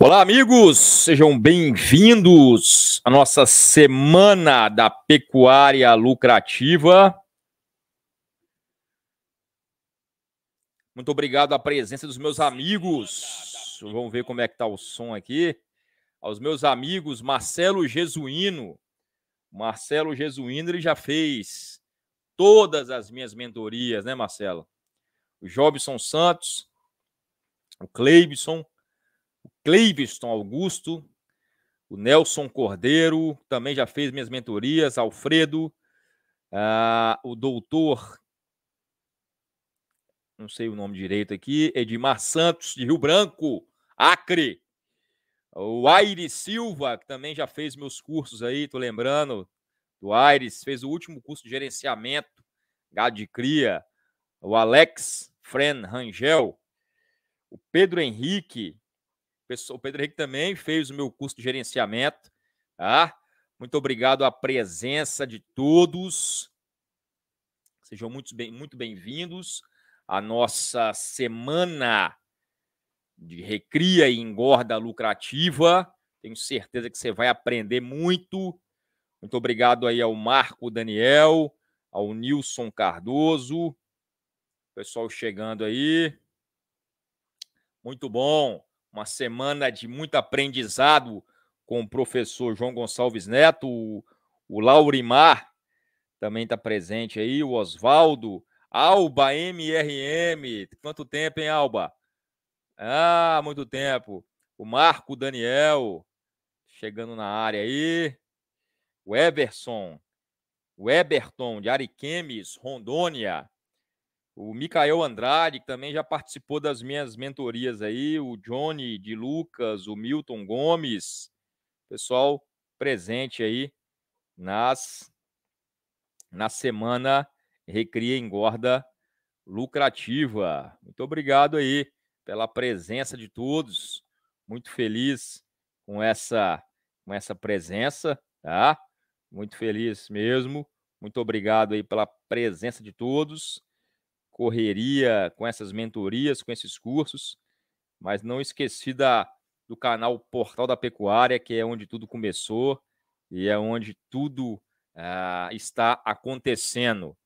Olá, amigos! Sejam bem-vindos à nossa Semana da Pecuária Lucrativa. Muito obrigado à presença dos meus amigos. Vamos ver como é que está o som aqui. Aos meus amigos Marcelo Jesuíno. Marcelo Jesuíno ele já fez todas as minhas mentorias, né, Marcelo? O Jobson Santos, o Cleibson, o Cleibson Augusto, o Nelson Cordeiro, também já fez minhas mentorias, Alfredo, uh, o doutor, não sei o nome direito aqui, Edmar Santos, de Rio Branco, Acre, o Aires Silva, que também já fez meus cursos aí, tô lembrando, do Aires, fez o último curso de gerenciamento, gado de cria, o Alex Fren Rangel, o Pedro Henrique, o Pedro Henrique também fez o meu curso de gerenciamento. Tá? Muito obrigado à presença de todos. Sejam muito bem-vindos muito bem à nossa semana de recria e engorda lucrativa. Tenho certeza que você vai aprender muito. Muito obrigado aí ao Marco Daniel, ao Nilson Cardoso, pessoal chegando aí. Muito bom. Uma semana de muito aprendizado com o professor João Gonçalves Neto, o, o Laurimar também está presente aí, o Oswaldo, Alba MRM. Quanto tempo, hein, Alba? Ah, muito tempo. O Marco Daniel chegando na área aí. O Everson, o Eberton de Ariquemes, Rondônia o Micael Andrade, que também já participou das minhas mentorias aí, o Johnny de Lucas, o Milton Gomes, pessoal presente aí nas na semana Recria Engorda Lucrativa. Muito obrigado aí pela presença de todos. Muito feliz com essa com essa presença, tá? Muito feliz mesmo. Muito obrigado aí pela presença de todos correria, com essas mentorias, com esses cursos, mas não esqueci da, do canal Portal da Pecuária, que é onde tudo começou e é onde tudo ah, está acontecendo.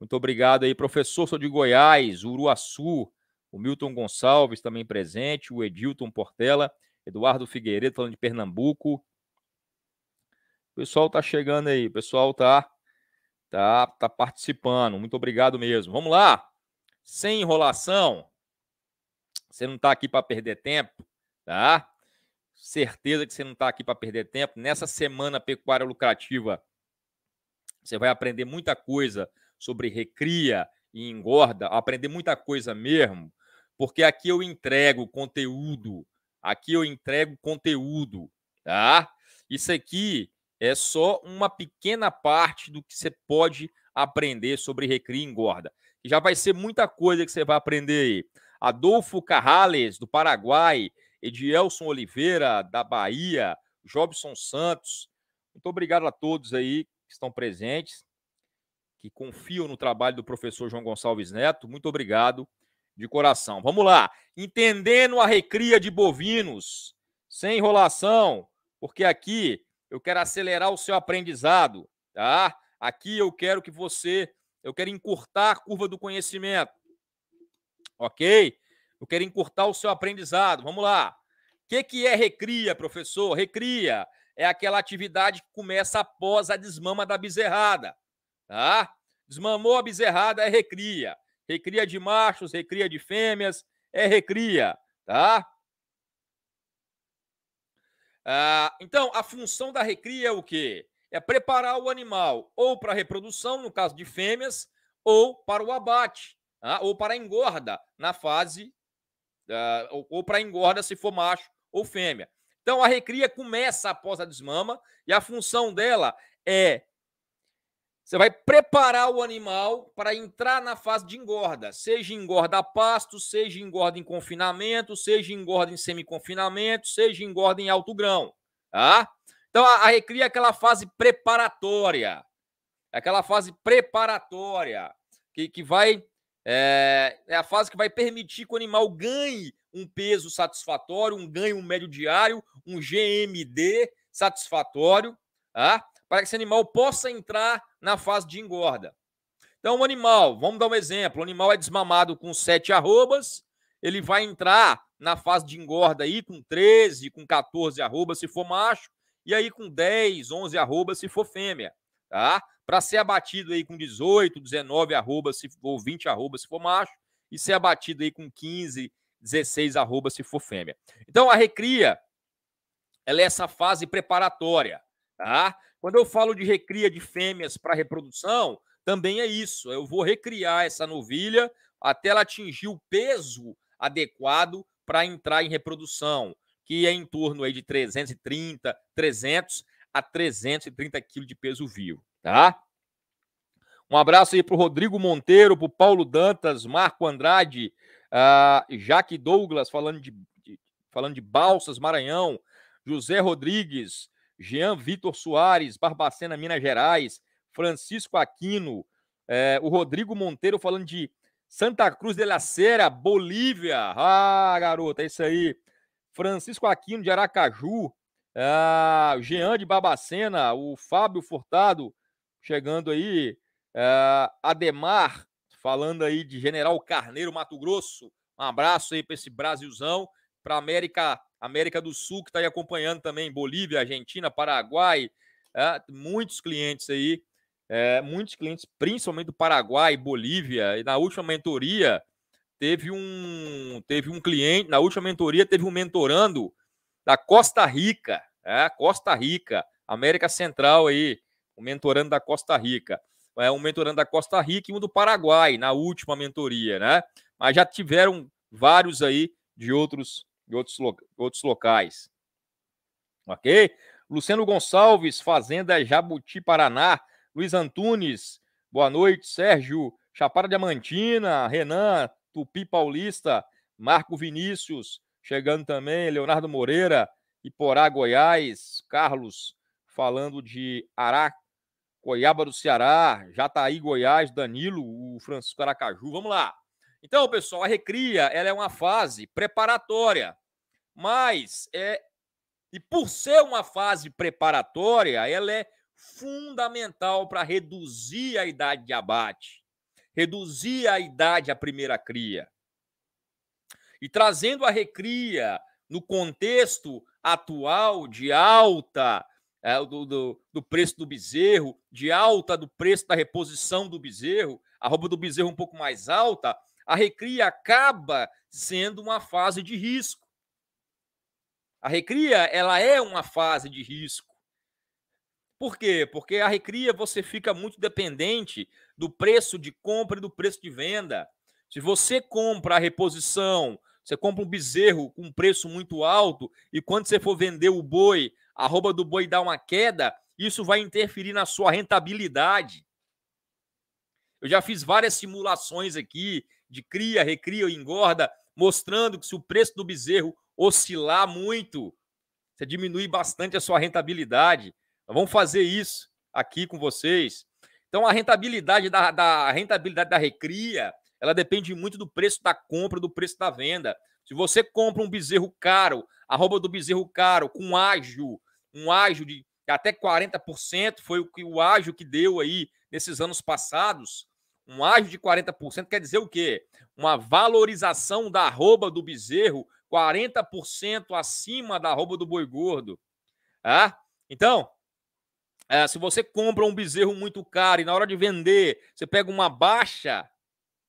Muito obrigado aí, professor. Sou de Goiás, Uruaçu, o Milton Gonçalves também presente, o Edilton Portela, Eduardo Figueiredo falando de Pernambuco. O pessoal tá chegando aí, o pessoal tá, tá, tá participando. Muito obrigado mesmo. Vamos lá! sem enrolação. Você não está aqui para perder tempo, tá? Certeza que você não está aqui para perder tempo. Nessa semana pecuária lucrativa, você vai aprender muita coisa sobre recria e engorda, aprender muita coisa mesmo, porque aqui eu entrego conteúdo. Aqui eu entrego conteúdo, tá? Isso aqui é só uma pequena parte do que você pode aprender sobre recria e engorda. E já vai ser muita coisa que você vai aprender aí. Adolfo Carrales, do Paraguai, Edielson Oliveira, da Bahia, Jobson Santos. Muito obrigado a todos aí que estão presentes, que confiam no trabalho do professor João Gonçalves Neto. Muito obrigado de coração. Vamos lá. Entendendo a recria de bovinos, sem enrolação, porque aqui eu quero acelerar o seu aprendizado, tá? Aqui eu quero que você eu quero encurtar a curva do conhecimento. Ok? Eu quero encurtar o seu aprendizado. Vamos lá. O que, que é recria, professor? Recria é aquela atividade que começa após a desmama da bezerrada. Tá? Desmamou a bezerrada é recria. Recria de machos, recria de fêmeas, é recria. Tá? Ah, então, a função da recria é o quê? é preparar o animal ou para reprodução, no caso de fêmeas, ou para o abate, tá? ou para engorda na fase, ah, ou, ou para engorda se for macho ou fêmea. Então a recria começa após a desmama e a função dela é você vai preparar o animal para entrar na fase de engorda, seja engorda a pasto, seja engorda em confinamento, seja engorda em semiconfinamento, seja engorda em alto grão, tá? Então a, a Recria é aquela fase preparatória. É aquela fase preparatória que, que vai. É, é, a fase que vai permitir que o animal ganhe um peso satisfatório, um ganho médio diário, um GMD satisfatório, tá? para que esse animal possa entrar na fase de engorda. Então, o um animal, vamos dar um exemplo: o animal é desmamado com sete arrobas, ele vai entrar na fase de engorda aí com 13, com 14 arrobas, se for macho, e aí com 10, 11 arroba se for fêmea, tá? Para ser abatido aí com 18, 19 arroba se ou 20 arroba se for macho e ser abatido aí com 15, 16 arroba se for fêmea. Então a recria ela é essa fase preparatória, tá? Quando eu falo de recria de fêmeas para reprodução, também é isso. Eu vou recriar essa novilha até ela atingir o peso adequado para entrar em reprodução que é em torno aí de 330, 300 a 330 quilos de peso vivo, tá? Um abraço aí para o Rodrigo Monteiro, para o Paulo Dantas, Marco Andrade, uh, Jaque Douglas, falando de, de, falando de Balsas, Maranhão, José Rodrigues, Jean Vitor Soares, Barbacena, Minas Gerais, Francisco Aquino, eh, o Rodrigo Monteiro falando de Santa Cruz de la Sera, Bolívia. Ah, garota, é isso aí. Francisco Aquino de Aracaju, uh, Jean de Babacena, o Fábio Furtado chegando aí, ah, Ademar falando aí de General Carneiro Mato Grosso. Um abraço aí para esse Brasilzão, para América América do Sul que está aí acompanhando também, Bolívia, Argentina, Paraguai, ah, muitos clientes aí, eh, muitos clientes, principalmente do Paraguai, Bolívia, e na última mentoria teve um teve um cliente na última mentoria teve um mentorando da Costa Rica, é, Costa Rica, América Central aí, um mentorando da Costa Rica, é um mentorando da Costa Rica e um do Paraguai na última mentoria, né? Mas já tiveram vários aí de outros de outros, outros locais, ok? Luciano Gonçalves, Fazenda Jabuti Paraná, Luiz Antunes, boa noite, Sérgio Chapada Diamantina, Renan Tupi Paulista, Marco Vinícius chegando também, Leonardo Moreira, Iporá, Goiás, Carlos falando de Ará, Goiaba do Ceará, Jataí, Goiás, Danilo, o Francisco Aracaju. Vamos lá. Então, pessoal, a recria ela é uma fase preparatória, mas é e por ser uma fase preparatória, ela é fundamental para reduzir a idade de abate reduzia a idade à primeira cria. E trazendo a recria no contexto atual de alta é, do, do, do, preço do bezerro, de alta do preço da reposição do bezerro, a roupa do bezerro um pouco mais alta, a recria acaba sendo uma fase de risco. A recria, ela é uma fase de risco. Por quê? Porque a recria você fica muito dependente do preço de compra e do preço de venda. Se você compra a reposição, você compra um bezerro com um preço muito alto e quando você for vender o boi, a rouba do boi dá uma queda, isso vai interferir na sua rentabilidade. Eu já fiz várias simulações aqui de cria, recria ou engorda, mostrando que se o preço do bezerro oscilar muito, você diminui bastante a sua rentabilidade. vamos fazer isso aqui com vocês. Então a rentabilidade da, da rentabilidade da recria, ela depende muito do preço da compra, do preço da venda. Se você compra um bezerro caro, a roupa do bezerro caro com ágio, um ágio de até 40%, foi o que o ágio que deu aí nesses anos passados. Um ágio de 40% quer dizer o quê? Uma valorização da arroba do bezerro 40% acima da arroba do boi gordo. Ah? Então, é, se você compra um bezerro muito caro e na hora de vender você pega uma baixa,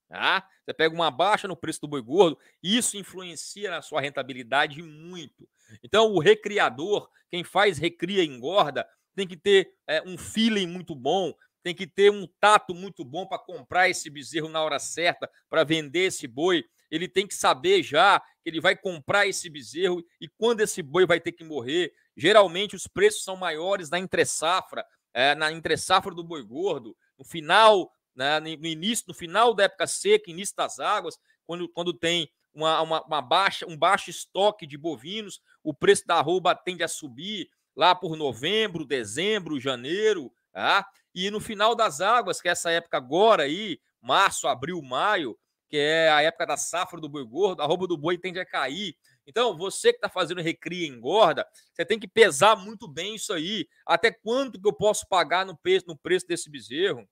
tá? você pega uma baixa no preço do boi gordo, isso influencia na sua rentabilidade muito. Então, o recriador, quem faz recria e engorda, tem que ter é, um feeling muito bom, tem que ter um tato muito bom para comprar esse bezerro na hora certa, para vender esse boi. Ele tem que saber já que ele vai comprar esse bezerro e quando esse boi vai ter que morrer, Geralmente os preços são maiores na entre safra, é, na entre safra do boi gordo, no final, né, no início, no final da época seca, início das águas, quando, quando tem uma, uma, uma baixa, um baixo estoque de bovinos, o preço da arroba tende a subir lá por novembro, dezembro, janeiro, tá? E no final das águas, que é essa época agora aí, março, abril, maio, que é a época da safra do boi gordo, a arroba do boi tende a cair. Então, você que está fazendo recria engorda, você tem que pesar muito bem isso aí. Até quanto que eu posso pagar no preço, no preço desse bezerro?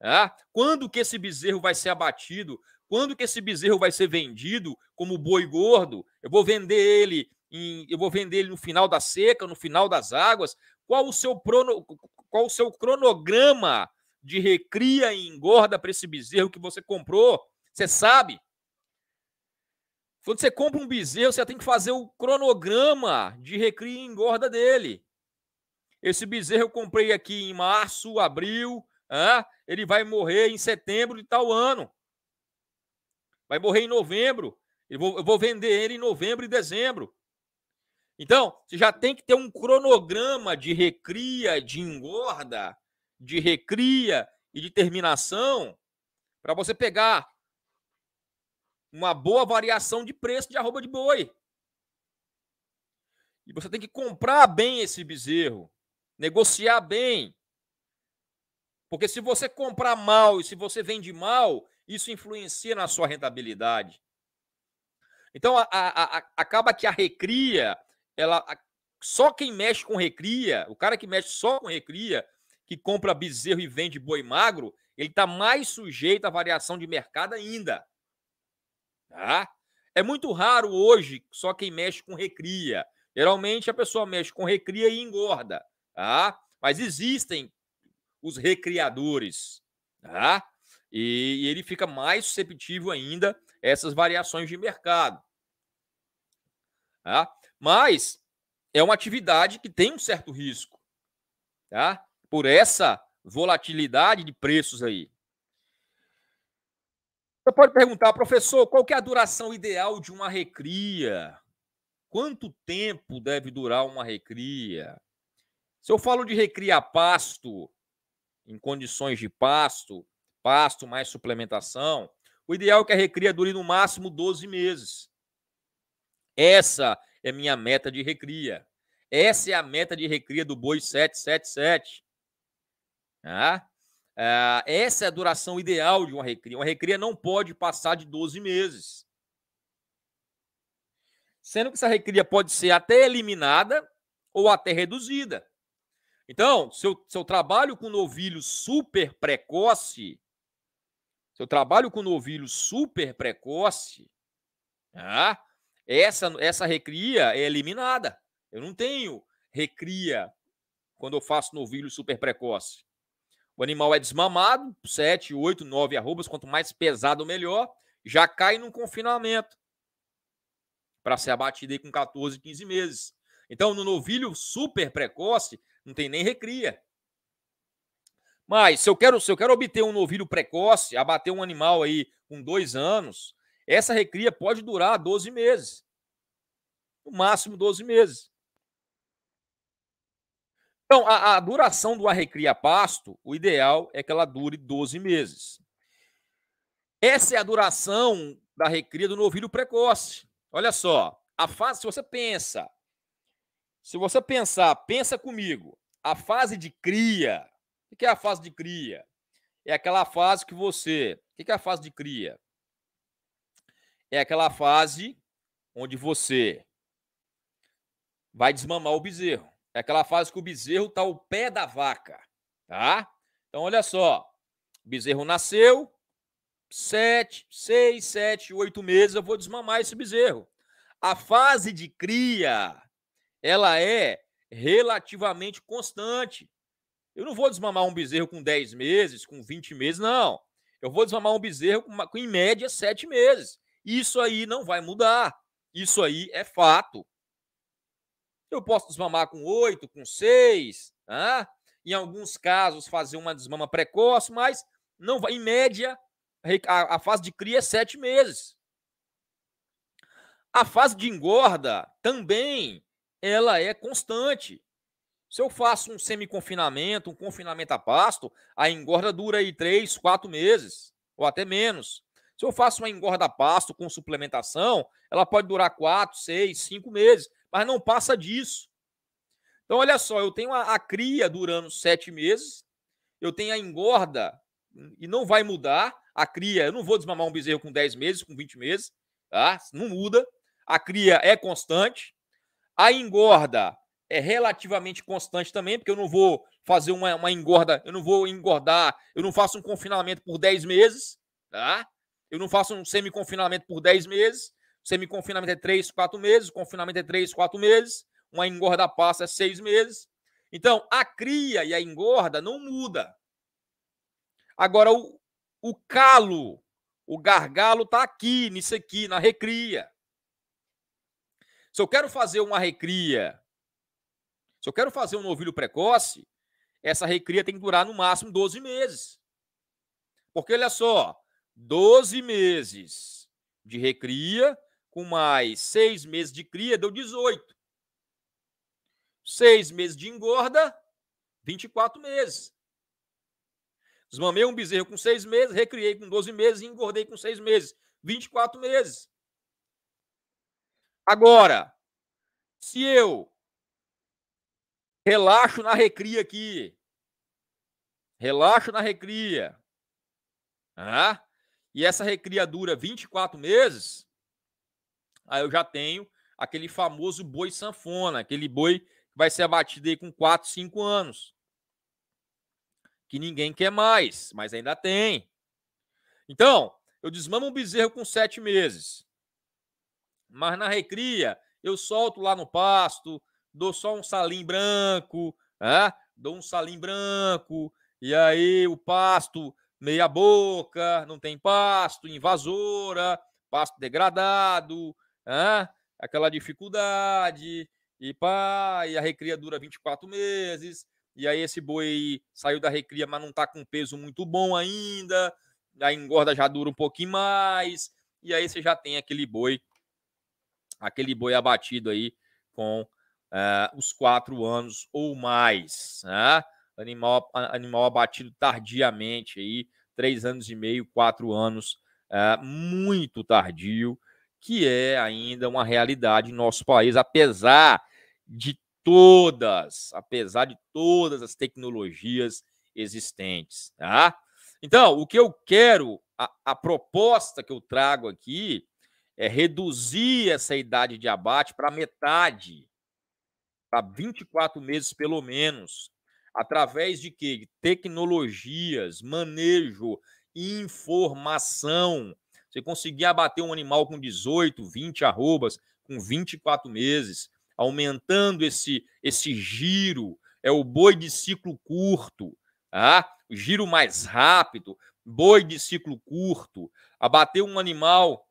Ah, quando que esse bezerro vai ser abatido? Quando que esse bezerro vai ser vendido como boi gordo? Eu vou vender ele em, eu vou vender ele no final da seca, no final das águas. Qual o seu, prono, qual o seu cronograma de recria e engorda para esse bezerro que você comprou? Você sabe? Quando você compra um bezerro, você tem que fazer o cronograma de recria e engorda dele. Esse bezerro eu comprei aqui em março, abril, ah, ele vai morrer em setembro de tal ano. Vai morrer em novembro. Eu vou, eu vou vender ele em novembro e dezembro. Então, você já tem que ter um cronograma de recria, de engorda, de recria e de terminação para você pegar uma boa variação de preço de arroba de boi. E você tem que comprar bem esse bezerro, negociar bem. Porque se você comprar mal e se você vende mal, isso influencia na sua rentabilidade. Então, a, a, a, acaba que a recria, ela só quem mexe com recria, o cara que mexe só com recria, que compra bezerro e vende boi magro, ele está mais sujeito à variação de mercado ainda. Tá? É muito raro hoje só quem mexe com recria. Geralmente a pessoa mexe com recria e engorda. Tá? Mas existem os recriadores. Tá? E, ele fica mais susceptível ainda a essas variações de mercado. Tá? Mas é uma atividade que tem um certo risco. Tá? Por essa volatilidade de preços aí. Você pode perguntar, professor, qual que é a duração ideal de uma recria? Quanto tempo deve durar uma recria? Se eu falo de recria pasto, em condições de pasto, pasto mais suplementação, o ideal é que a recria dure no máximo 12 meses. Essa é minha meta de recria. Essa é a meta de recria do boi 777. Ah, Uh, essa é a duração ideal de uma recria. Uma recria não pode passar de 12 meses. Sendo que essa recria pode ser até eliminada ou até reduzida. Então, se eu, se eu trabalho com novilho super precoce, se eu trabalho com novilho super precoce, ah, essa, essa recria é eliminada. Eu não tenho recria quando eu faço novilho super precoce. O animal é desmamado, 7, 8, 9 arrobas, quanto mais pesado, melhor. Já cai num confinamento para ser abatido aí com 14, 15 meses. Então, no novilho super precoce, não tem nem recria. Mas se eu quero, se eu quero obter um novilho precoce, abater um animal aí com dois anos, essa recria pode durar 12 meses. No máximo 12 meses. Então, a, a duração do arrecria pasto, o ideal é que ela dure 12 meses. Essa é a duração da recria do novilho precoce. Olha só, a fase, se você pensa, se você pensar, pensa comigo, a fase de cria, o que é a fase de cria? É aquela fase que você, o que é a fase de cria? É aquela fase onde você vai desmamar o bezerro. É aquela fase que o bezerro tá o pé da vaca, tá? Então, olha só. bezerro nasceu, sete, seis, sete, oito meses, eu vou desmamar esse bezerro. A fase de cria, ela é relativamente constante. Eu não vou desmamar um bezerro com 10 meses, com 20 meses, não. Eu vou desmamar um bezerro com, com em média, sete meses. Isso aí não vai mudar. Isso aí é fato. Eu posso desmamar com oito, com seis, ah? em alguns casos fazer uma desmama precoce, mas não vai. Em média, a, a fase de cria é sete meses. A fase de engorda também ela é constante. Se eu faço um semi-confinamento, um confinamento a pasto, a engorda dura aí três, quatro meses, ou até menos. Se eu faço uma engorda a pasto com suplementação, ela pode durar quatro, seis, cinco meses mas não passa disso. Então, olha só, eu tenho a, a cria durando sete meses, eu tenho a engorda e não vai mudar. A cria, eu não vou desmamar um bezerro com 10 meses, com 20 meses, tá? Não muda. A cria é constante. A engorda é relativamente constante também, porque eu não vou fazer uma, uma engorda, eu não vou engordar, eu não faço um confinamento por 10 meses, tá? Eu não faço um semi-confinamento por 10 meses. Semiconfinamento é 3, 4 meses, confinamento é 3, 4 meses, uma engorda passa é 6 meses. Então, a cria e a engorda não muda. Agora, o, o calo, o gargalo está aqui, nisso aqui, na recria. Se eu quero fazer uma recria, se eu quero fazer um novilho precoce, essa recria tem que durar no máximo 12 meses. Porque olha só, 12 meses de recria com mais seis meses de cria, deu 18. Seis meses de engorda, 24 meses. Desmamei um bezerro com seis meses, recriei com 12 meses e engordei com seis meses. 24 meses. Agora, se eu relaxo na recria aqui, relaxo na recria, ah, e essa recria dura 24 meses, Aí eu já tenho aquele famoso boi sanfona, aquele boi que vai ser abatido aí com 4, 5 anos. Que ninguém quer mais, mas ainda tem. Então, eu desmamo um bezerro com 7 meses. Mas na recria, eu solto lá no pasto, dou só um salim branco, né? dou um salim branco, e aí o pasto meia boca, não tem pasto, invasora, pasto degradado, ah, aquela dificuldade, e pá, e a recria dura 24 meses, e aí esse boi saiu da recria, mas não tá com peso muito bom ainda, a engorda já dura um pouquinho mais, e aí você já tem aquele boi, aquele boi abatido aí com eh, os quatro anos ou mais, né? Animal, animal abatido tardiamente aí, três anos e meio, quatro anos, eh, muito tardio, que é ainda uma realidade em nosso país, apesar de todas, apesar de todas as tecnologias existentes, tá? Então, o que eu quero, a, a proposta que eu trago aqui é reduzir essa idade de abate para metade, para 24 meses pelo menos, através de que De tecnologias, manejo, informação, você conseguia abater um animal com 18, 20 arrobas, com 24 meses, aumentando esse, esse giro. É o boi de ciclo curto, tá? giro mais rápido, boi de ciclo curto. Abater um animal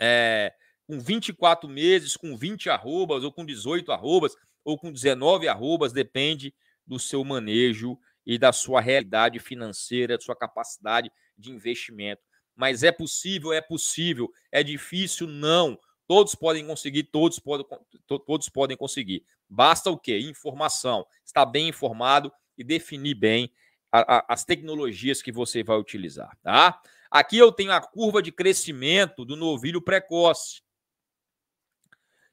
é, com 24 meses, com 20 arrobas, ou com 18 arrobas, ou com 19 arrobas, depende do seu manejo e da sua realidade financeira, da sua capacidade de investimento. Mas é possível, é possível. É difícil, não. Todos podem conseguir, todos podem, todos podem conseguir. Basta o quê? Informação. Estar bem informado e definir bem a, a, as tecnologias que você vai utilizar, tá? Aqui eu tenho a curva de crescimento do novilho precoce.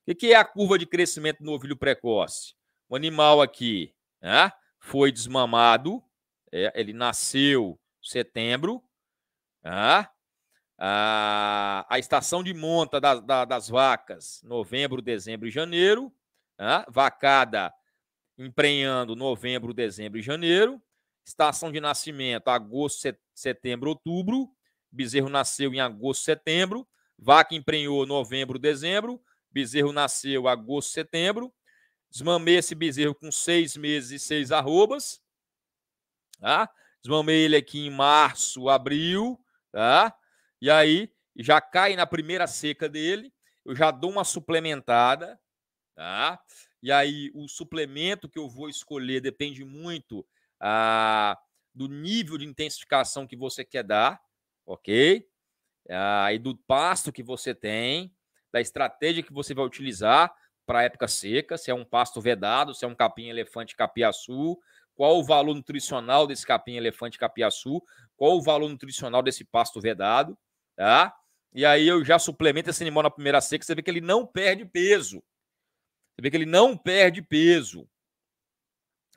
O que é a curva de crescimento do novilho precoce? O animal aqui né, foi desmamado, é, ele nasceu em setembro, né, a, ah, a estação de monta da, da, das vacas, novembro, dezembro e janeiro, vacada emprenhando novembro, dezembro e janeiro, estação de nascimento, agosto, setembro, outubro, bezerro nasceu em agosto, setembro, vaca emprenhou novembro, dezembro, bezerro nasceu agosto, setembro, desmamei esse bezerro com seis meses e seis arrobas, tá? desmamei ele aqui em março, abril, tá? E aí já cai na primeira seca dele, eu já dou uma suplementada, tá? E aí o suplemento que eu vou escolher depende muito ah, do nível de intensificação que você quer dar, ok? Ah, e do pasto que você tem, da estratégia que você vai utilizar para época seca, se é um pasto vedado, se é um capim elefante capiaçu, qual o valor nutricional desse capim elefante capiaçu, qual o valor nutricional desse pasto vedado, tá? E aí eu já suplemento esse animal na primeira seca, você vê que ele não perde peso. Você vê que ele não perde peso.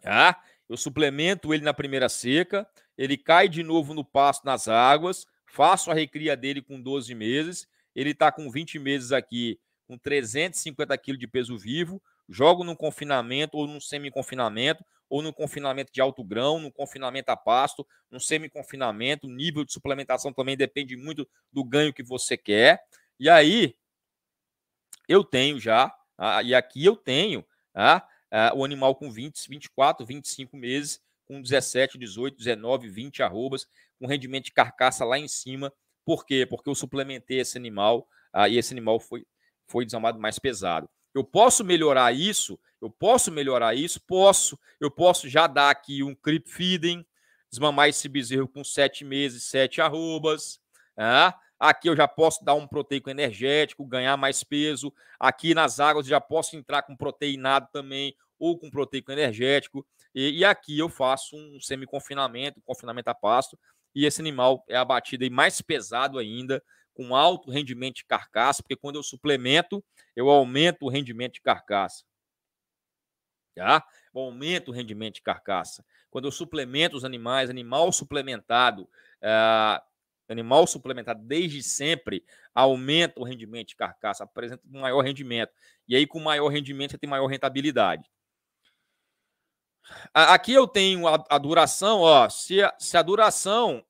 Tá? Eu suplemento ele na primeira seca, ele cai de novo no pasto, nas águas, faço a recria dele com 12 meses, ele está com 20 meses aqui, com 350 quilos de peso vivo, Jogo no confinamento ou no semi-confinamento, ou no confinamento de alto grão, no confinamento a pasto, no semi-confinamento, o nível de suplementação também depende muito do ganho que você quer. E aí, eu tenho já, e aqui eu tenho o animal com 20, 24, 25 meses, com 17, 18, 19, 20 arrobas, com rendimento de carcaça lá em cima. Por quê? Porque eu suplementei esse animal e esse animal foi, foi desamado mais pesado. Eu posso melhorar isso? Eu posso melhorar isso? Posso. Eu posso já dar aqui um creep feeding, desmamar esse bezerro com sete meses, sete arrobas. Ah, aqui eu já posso dar um proteico energético, ganhar mais peso. Aqui nas águas já posso entrar com proteinado também, ou com proteico energético. E, e aqui eu faço um semi-confinamento, confinamento a pasto. E esse animal é abatido e mais pesado ainda com alto rendimento de carcaça, porque quando eu suplemento, eu aumento o rendimento de carcaça. Tá? Eu aumento o rendimento de carcaça. Quando eu suplemento os animais, animal suplementado, ah, animal suplementado desde sempre aumenta o rendimento de carcaça, apresenta um maior rendimento. E aí, com maior rendimento, você tem maior rentabilidade. Aqui eu tenho a, a duração, ó. Se a, se a duração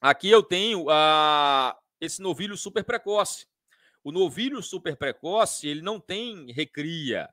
Aqui eu tenho a, ah, esse novilho super precoce. O novilho super precoce, ele não tem recria.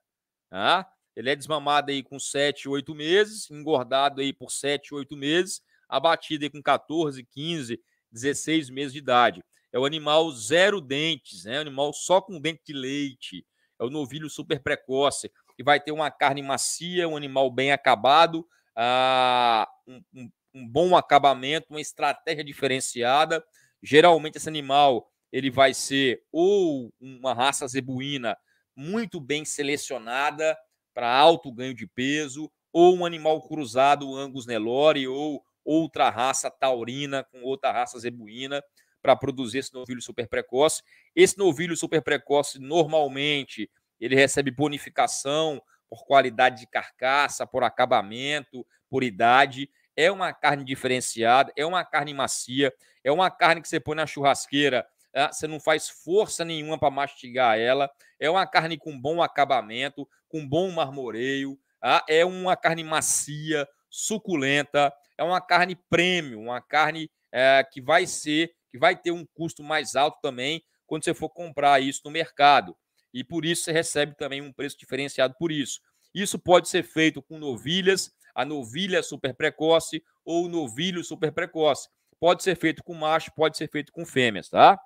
Tá? Ele é desmamado aí com 7, 8 meses, engordado aí por 7, 8 meses, abatido aí com 14, 15, 16 meses de idade. É o animal zero dentes, né? É animal só com dente de leite. É o novilho super precoce, que vai ter uma carne macia, um animal bem acabado, ah, um, um, um bom acabamento, uma estratégia diferenciada. Geralmente esse animal ele vai ser ou uma raça zebuína muito bem selecionada para alto ganho de peso, ou um animal cruzado Angus Nelore ou outra raça taurina com outra raça zebuína para produzir esse novilho super precoce. Esse novilho super precoce normalmente ele recebe bonificação por qualidade de carcaça, por acabamento, por idade. É uma carne diferenciada, é uma carne macia, é uma carne que você põe na churrasqueira, ah, você não faz força nenhuma para mastigar ela. É uma carne com bom acabamento, com bom marmoreio, ah, é uma carne macia, suculenta, é uma carne premium, uma carne eh, que vai ser, que vai ter um custo mais alto também quando você for comprar isso no mercado. E por isso você recebe também um preço diferenciado por isso. Isso pode ser feito com novilhas, a novilha super precoce ou o novilho super precoce. Pode ser feito com macho, pode ser feito com fêmeas, tá?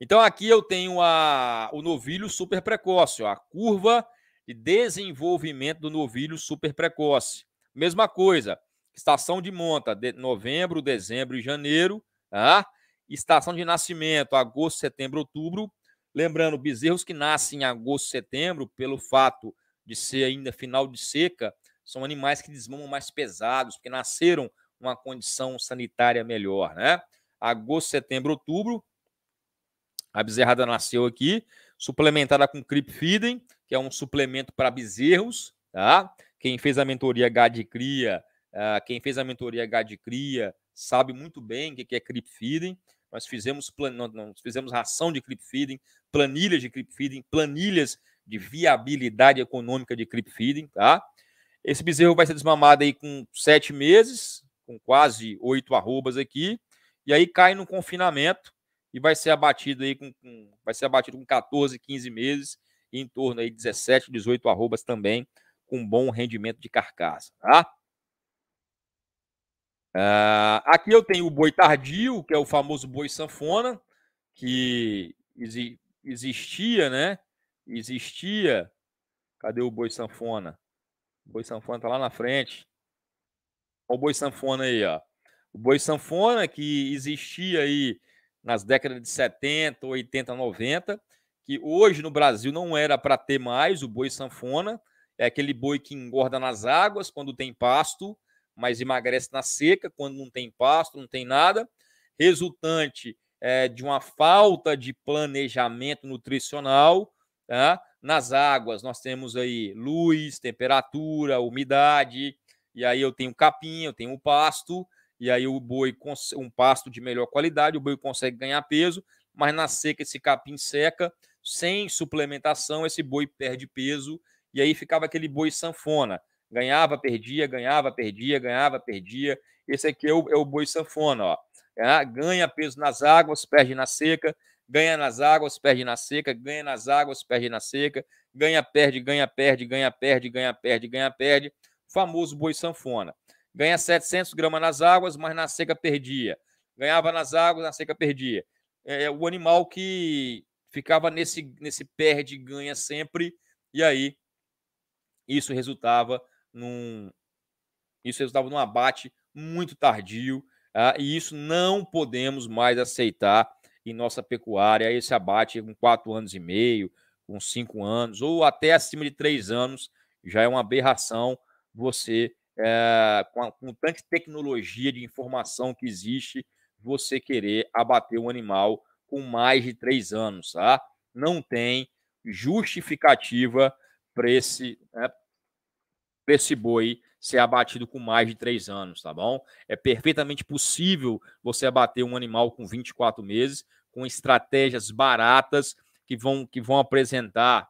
Então aqui eu tenho a, o novilho super precoce, ó, a curva de desenvolvimento do novilho super precoce. Mesma coisa, estação de monta, de novembro, dezembro e janeiro, tá? Estação de nascimento, agosto, setembro, outubro. Lembrando, bezerros que nascem em agosto, setembro, pelo fato de ser ainda final de seca, são animais que desmamam mais pesados, porque nasceram uma condição sanitária melhor, né? Agosto, setembro, outubro, a bezerrada nasceu aqui, suplementada com Crip Feeding, que é um suplemento para bezerros, tá? Quem fez a mentoria Gad Cria, uh, quem fez a mentoria Gad Cria sabe muito bem o que é Crip Feeding. Nós fizemos, plan... Nós fizemos ração de Crip Feeding, planilhas de Crip Feeding, planilhas de viabilidade econômica de creep feeding, tá? Esse bezerro vai ser desmamado aí com sete meses, com quase oito arrobas aqui, e aí cai no confinamento e vai ser abatido aí com, com vai ser abatido com 14, 15 meses, e em torno aí 17, 18 arrobas também, com bom rendimento de carcaça, tá? Uh, aqui eu tenho o boi tardio, que é o famoso boi sanfona, que exi existia, né? existia. Cadê o boi sanfona? O boi sanfona tá lá na frente. Olha o boi sanfona aí, ó. O boi sanfona que existia aí nas décadas de 70, 80, 90, que hoje no Brasil não era para ter mais o boi sanfona, é aquele boi que engorda nas águas quando tem pasto, mas emagrece na seca quando não tem pasto, não tem nada, resultante é, de uma falta de planejamento nutricional Tá? Nas águas, nós temos aí luz, temperatura, umidade, e aí eu tenho capim, eu tenho um pasto, e aí o boi, um pasto de melhor qualidade, o boi consegue ganhar peso, mas na seca esse capim seca, sem suplementação, esse boi perde peso, e aí ficava aquele boi sanfona. Ganhava, perdia, ganhava, perdia, ganhava, perdia. Esse aqui é o, é o boi sanfona, ó. É, ganha peso nas águas, perde na seca, ganha nas águas, perde na seca, ganha nas águas, perde na seca, ganha, perde, ganha, perde, ganha, perde, ganha, perde, ganha, perde. O famoso boi sanfona. Ganha 700 gramas nas águas, mas na seca perdia. Ganhava nas águas, na seca perdia. É, é o animal que ficava nesse, nesse perde, ganha sempre, e aí isso resultava num. Isso resultava num abate muito tardio, ah, e isso não podemos mais aceitar em nossa pecuária. Esse abate com quatro anos e meio, com cinco anos, ou até acima de três anos, já é uma aberração você, é, com, a, com tanta tecnologia de informação que existe, você querer abater um animal com mais de três anos, tá? Não tem justificativa para esse, né, esse boi ser abatido com mais de três anos, tá bom? É perfeitamente possível você abater um animal com 24 meses com estratégias baratas que vão, que vão apresentar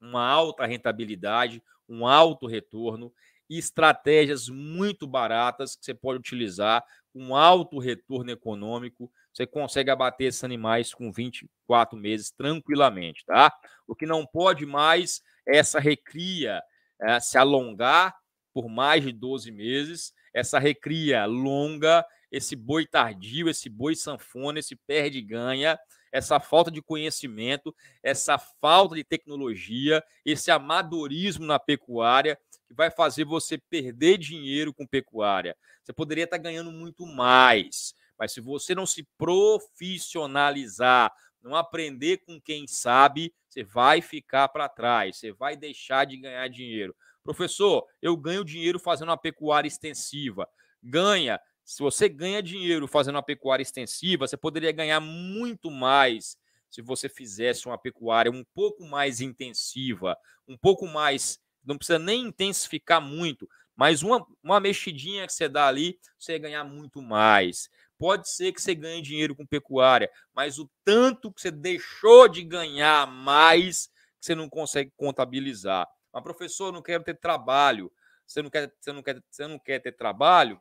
uma alta rentabilidade, um alto retorno e estratégias muito baratas que você pode utilizar um alto retorno econômico. Você consegue abater esses animais com 24 meses tranquilamente, tá? O que não pode mais é essa recria é, se alongar por mais de 12 meses, essa recria longa, esse boi tardio, esse boi sanfona, esse perde ganha, essa falta de conhecimento, essa falta de tecnologia, esse amadorismo na pecuária que vai fazer você perder dinheiro com pecuária. Você poderia estar ganhando muito mais, mas se você não se profissionalizar, não aprender com quem sabe, você vai ficar para trás, você vai deixar de ganhar dinheiro. Professor, eu ganho dinheiro fazendo uma pecuária extensiva. Ganha. Se você ganha dinheiro fazendo uma pecuária extensiva, você poderia ganhar muito mais se você fizesse uma pecuária um pouco mais intensiva, um pouco mais. Não precisa nem intensificar muito, mas uma, uma mexidinha que você dá ali, você ganhar muito mais. Pode ser que você ganhe dinheiro com pecuária, mas o tanto que você deixou de ganhar mais, que você não consegue contabilizar. Mas, ah, professor, não quero ter trabalho. Você não quer, você não quer, você não quer ter trabalho?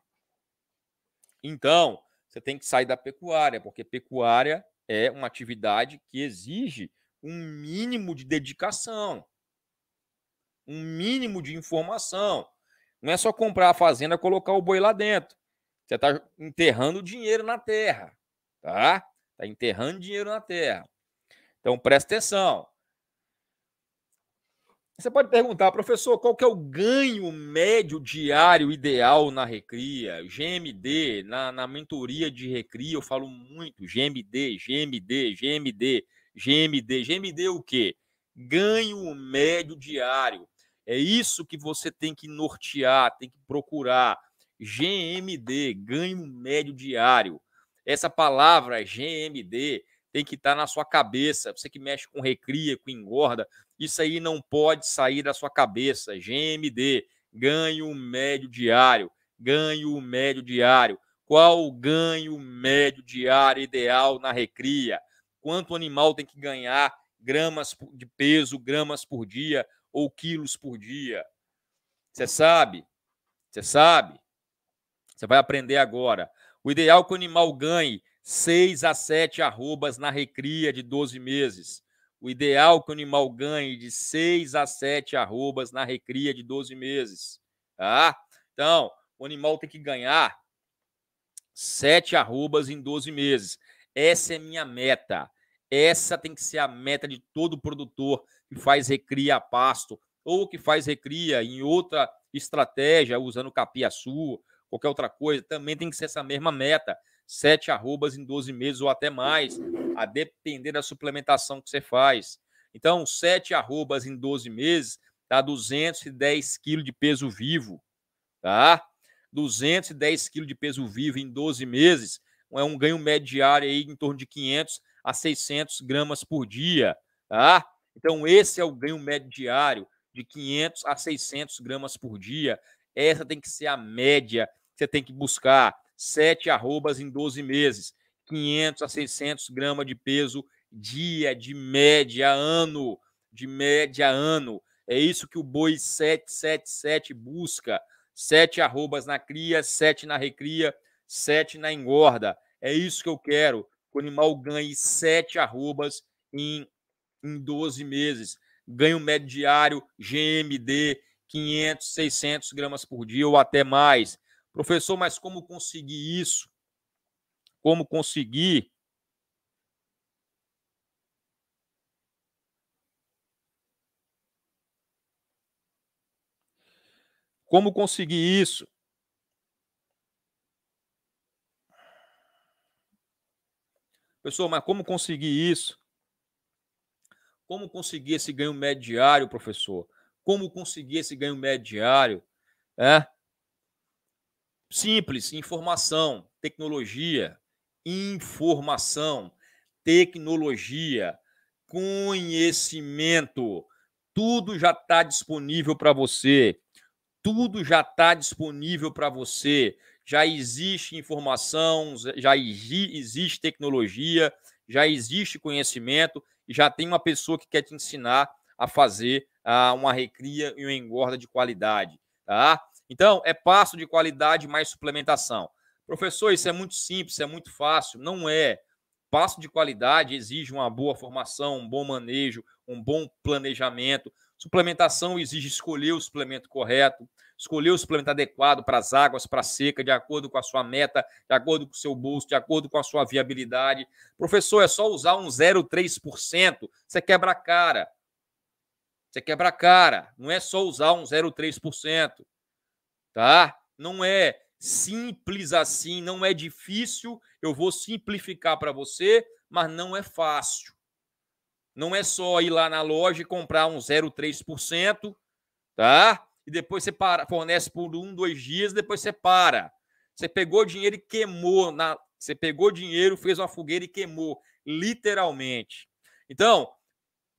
Então, você tem que sair da pecuária, porque pecuária é uma atividade que exige um mínimo de dedicação, um mínimo de informação. Não é só comprar a fazenda, colocar o boi lá dentro. Você está enterrando dinheiro na terra, tá? Está enterrando dinheiro na terra. Então presta atenção. Você pode perguntar, professor, qual que é o ganho médio diário ideal na recria? GMD, na, na mentoria de recria, eu falo muito GMD, GMD, GMD, GMD. GMD é o quê? Ganho médio diário. É isso que você tem que nortear, tem que procurar. GMD, ganho médio diário. Essa palavra GMD tem que estar tá na sua cabeça. Você que mexe com recria, com engorda, isso aí não pode sair da sua cabeça. GMD, ganho médio diário, ganho médio diário. Qual o ganho médio diário ideal na recria? Quanto animal tem que ganhar gramas de peso, gramas por dia ou quilos por dia? Você sabe? Você sabe? Você vai aprender agora. O ideal é que o animal ganhe 6 a 7 arrobas na recria de 12 meses. O ideal é que o animal ganhe de 6 a 7 arrobas na recria de 12 meses. Tá? Então, o animal tem que ganhar 7 arrobas em 12 meses. Essa é minha meta. Essa tem que ser a meta de todo produtor que faz recria a pasto ou que faz recria em outra estratégia, usando capiaçu, qualquer outra coisa, também tem que ser essa mesma meta sete arrobas em 12 meses ou até mais, a depender da suplementação que você faz. Então, sete arrobas em 12 meses dá 210 quilos de peso vivo, tá? 210 quilos de peso vivo em 12 meses é um ganho médio aí em torno de 500 a 600 gramas por dia, tá? Então, esse é o ganho médio diário, de 500 a 600 gramas por dia. Essa tem que ser a média que você tem que buscar sete arrobas em 12 meses, 500 a 600 gramas de peso dia, de média ano, de média ano. É isso que o boi 777 busca. Sete arrobas na cria, sete na recria, sete na engorda. É isso que eu quero. Que o animal ganhe sete arrobas em, em 12 meses. Ganho médio diário, GMD, 500, 600 gramas por dia ou até mais. Professor, mas como conseguir isso? Como conseguir? Como conseguir isso? Professor, mas como conseguir isso? Como conseguir esse ganho médio diário, professor? Como conseguir esse ganho médio diário? É? Simples, informação, tecnologia, informação, tecnologia, conhecimento. Tudo já está disponível para você. Tudo já está disponível para você. Já existe informação, já existe tecnologia, já existe conhecimento e já tem uma pessoa que quer te ensinar a fazer ah, uma recria e uma engorda de qualidade, tá? Então, é passo de qualidade mais suplementação. Professor, isso é muito simples, é muito fácil. Não é. Passo de qualidade exige uma boa formação, um bom manejo, um bom planejamento. Suplementação exige escolher o suplemento correto, escolher o suplemento adequado para as águas, para a seca, de acordo com a sua meta, de acordo com o seu bolso, de acordo com a sua viabilidade. Professor, é só usar um 0,3%, você quebra a cara. Você quebra a cara. Não é só usar um 0,3% tá? Não é simples assim, não é difícil. Eu vou simplificar para você, mas não é fácil. Não é só ir lá na loja e comprar um 0,3%, tá? E depois você para, fornece por um, dois dias, depois você para. Você pegou dinheiro e queimou. Na, você pegou dinheiro, fez uma fogueira e queimou, literalmente. Então,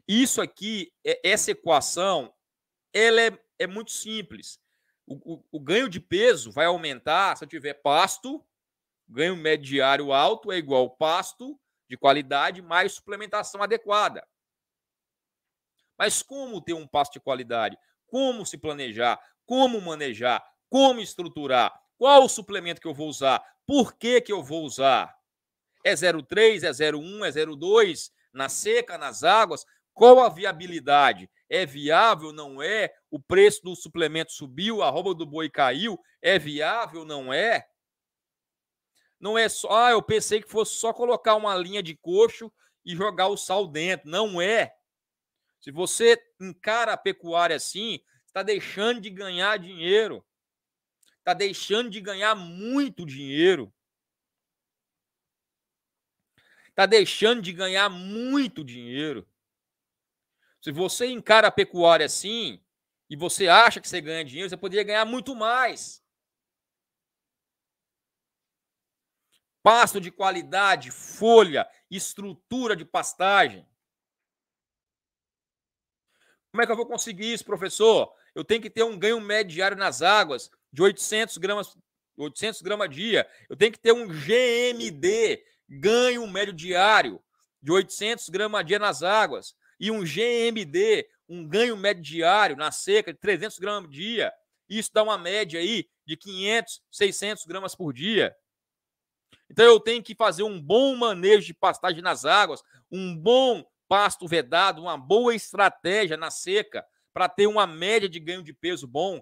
isso aqui, é, essa equação, ela é, é muito simples. O, o, o, ganho de peso vai aumentar se eu tiver pasto, ganho médio diário alto é igual pasto de qualidade mais suplementação adequada. Mas como ter um pasto de qualidade? Como se planejar? Como manejar? Como estruturar? Qual o suplemento que eu vou usar? Por que, que eu vou usar? É 03, é 01, é 02? Na seca, nas águas? Qual a viabilidade? É viável? Não é? O preço do suplemento subiu, a roupa do boi caiu. É viável? Não é? Não é só. Ah, eu pensei que fosse só colocar uma linha de coxo e jogar o sal dentro. Não é. Se você encara a pecuária assim, está deixando de ganhar dinheiro. Está deixando de ganhar muito dinheiro. Está deixando de ganhar muito dinheiro. Se você encara a pecuária assim, e você acha que você ganha dinheiro, você poderia ganhar muito mais. Pasto de qualidade, folha, estrutura de pastagem. Como é que eu vou conseguir isso, professor? Eu tenho que ter um ganho médio diário nas águas de 800 gramas, 800 gramas dia. Eu tenho que ter um GMD, ganho médio diário, de 800 gramas dia nas águas e um GMD, um ganho médio diário na seca de 300 gramas por dia, isso dá uma média aí de 500, 600 gramas por dia. Então eu tenho que fazer um bom manejo de pastagem nas águas, um bom pasto vedado, uma boa estratégia na seca para ter uma média de ganho de peso bom.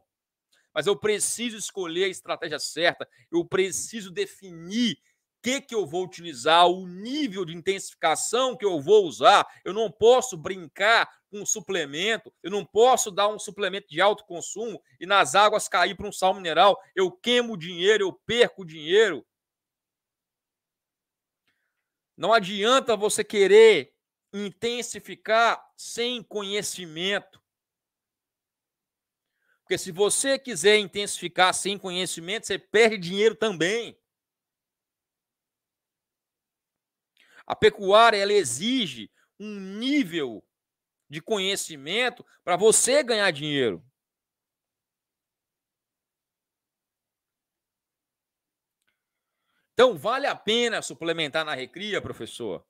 Mas eu preciso escolher a estratégia certa, eu preciso definir que, que eu vou utilizar, o nível de intensificação que eu vou usar. Eu não posso brincar com suplemento, eu não posso dar um suplemento de alto consumo e nas águas cair para um sal mineral. Eu queimo dinheiro, eu perco dinheiro. Não adianta você querer intensificar sem conhecimento. Porque se você quiser intensificar sem conhecimento, você perde dinheiro também. A pecuária ela exige um nível de conhecimento para você ganhar dinheiro. Então, vale a pena suplementar na recria, professor?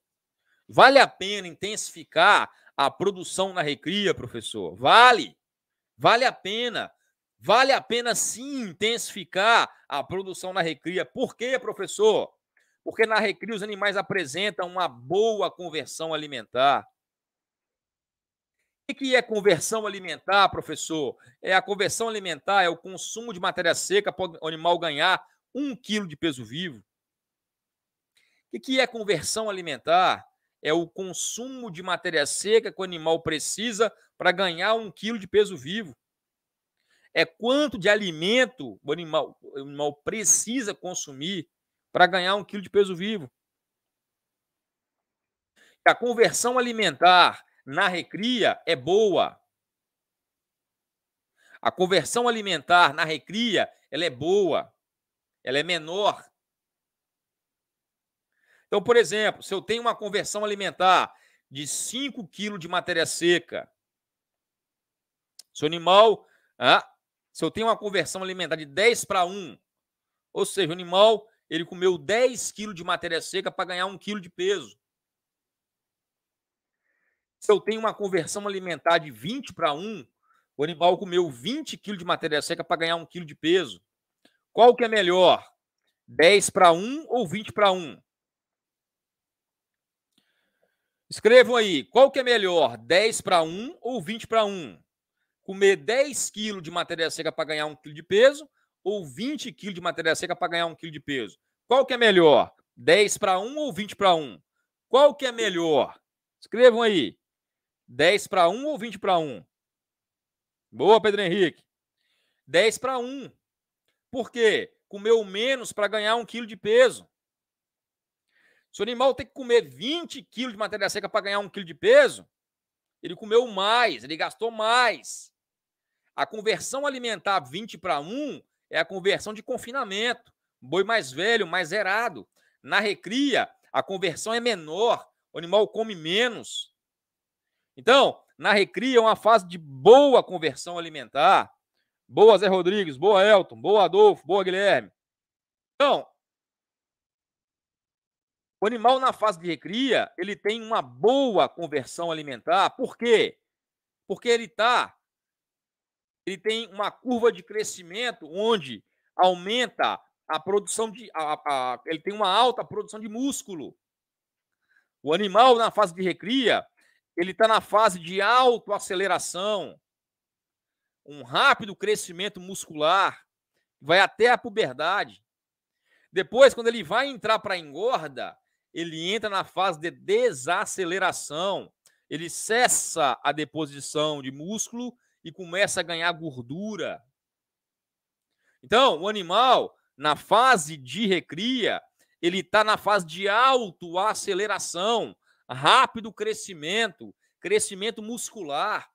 Vale a pena intensificar a produção na recria, professor? Vale. Vale a pena. Vale a pena sim intensificar a produção na recria. Por quê, professor? porque na Recria os animais apresentam uma boa conversão alimentar. O que é conversão alimentar, professor? É a conversão alimentar é o consumo de matéria seca para o animal ganhar um quilo de peso vivo. O que é conversão alimentar? É o consumo de matéria seca que o animal precisa para ganhar um quilo de peso vivo. É quanto de alimento o animal, o animal precisa consumir para ganhar um quilo de peso vivo. A conversão alimentar na recria é boa. A conversão alimentar na recria ela é boa. Ela é menor. Então, por exemplo, se eu tenho uma conversão alimentar de 5 kg de matéria seca, se o animal. Ah, se eu tenho uma conversão alimentar de 10 para 1, ou seja, o animal ele comeu 10 quilos de matéria seca para ganhar 1 quilo de peso. Se eu tenho uma conversão alimentar de 20 para 1, o animal comeu 20 quilos de matéria seca para ganhar 1 quilo de peso. Qual que é melhor? 10 para 1 ou 20 para 1? Escrevam aí, qual que é melhor, 10 para 1 ou 20 para 1? Comer 10 quilos de matéria seca para ganhar 1 quilo de peso ou 20 quilos de matéria seca para ganhar um quilo de peso? Qual que é melhor? 10 para 1 ou 20 para 1? Qual que é melhor? Escrevam aí. 10 para 1 ou 20 para 1? Boa, Pedro Henrique. 10 para 1. Por quê? Comeu menos para ganhar um quilo de peso. Se o animal tem que comer 20 quilos de matéria seca para ganhar um quilo de peso, ele comeu mais, ele gastou mais. A conversão alimentar 20 para 1 é a conversão de confinamento. Boi mais velho, mais zerado. Na recria, a conversão é menor, o animal come menos. Então, na recria é uma fase de boa conversão alimentar. Boa Zé Rodrigues, boa Elton, boa Adolfo, boa Guilherme. Então, o animal na fase de recria, ele tem uma boa conversão alimentar. Por quê? Porque ele está ele tem uma curva de crescimento onde aumenta a produção de. A, a, ele tem uma alta produção de músculo. O animal na fase de recria, ele está na fase de autoaceleração, um rápido crescimento muscular, vai até a puberdade. Depois, quando ele vai entrar para engorda, ele entra na fase de desaceleração, ele cessa a deposição de músculo e começa a ganhar gordura. Então, o animal, na fase de recria, ele está na fase de autoaceleração, rápido crescimento, crescimento muscular.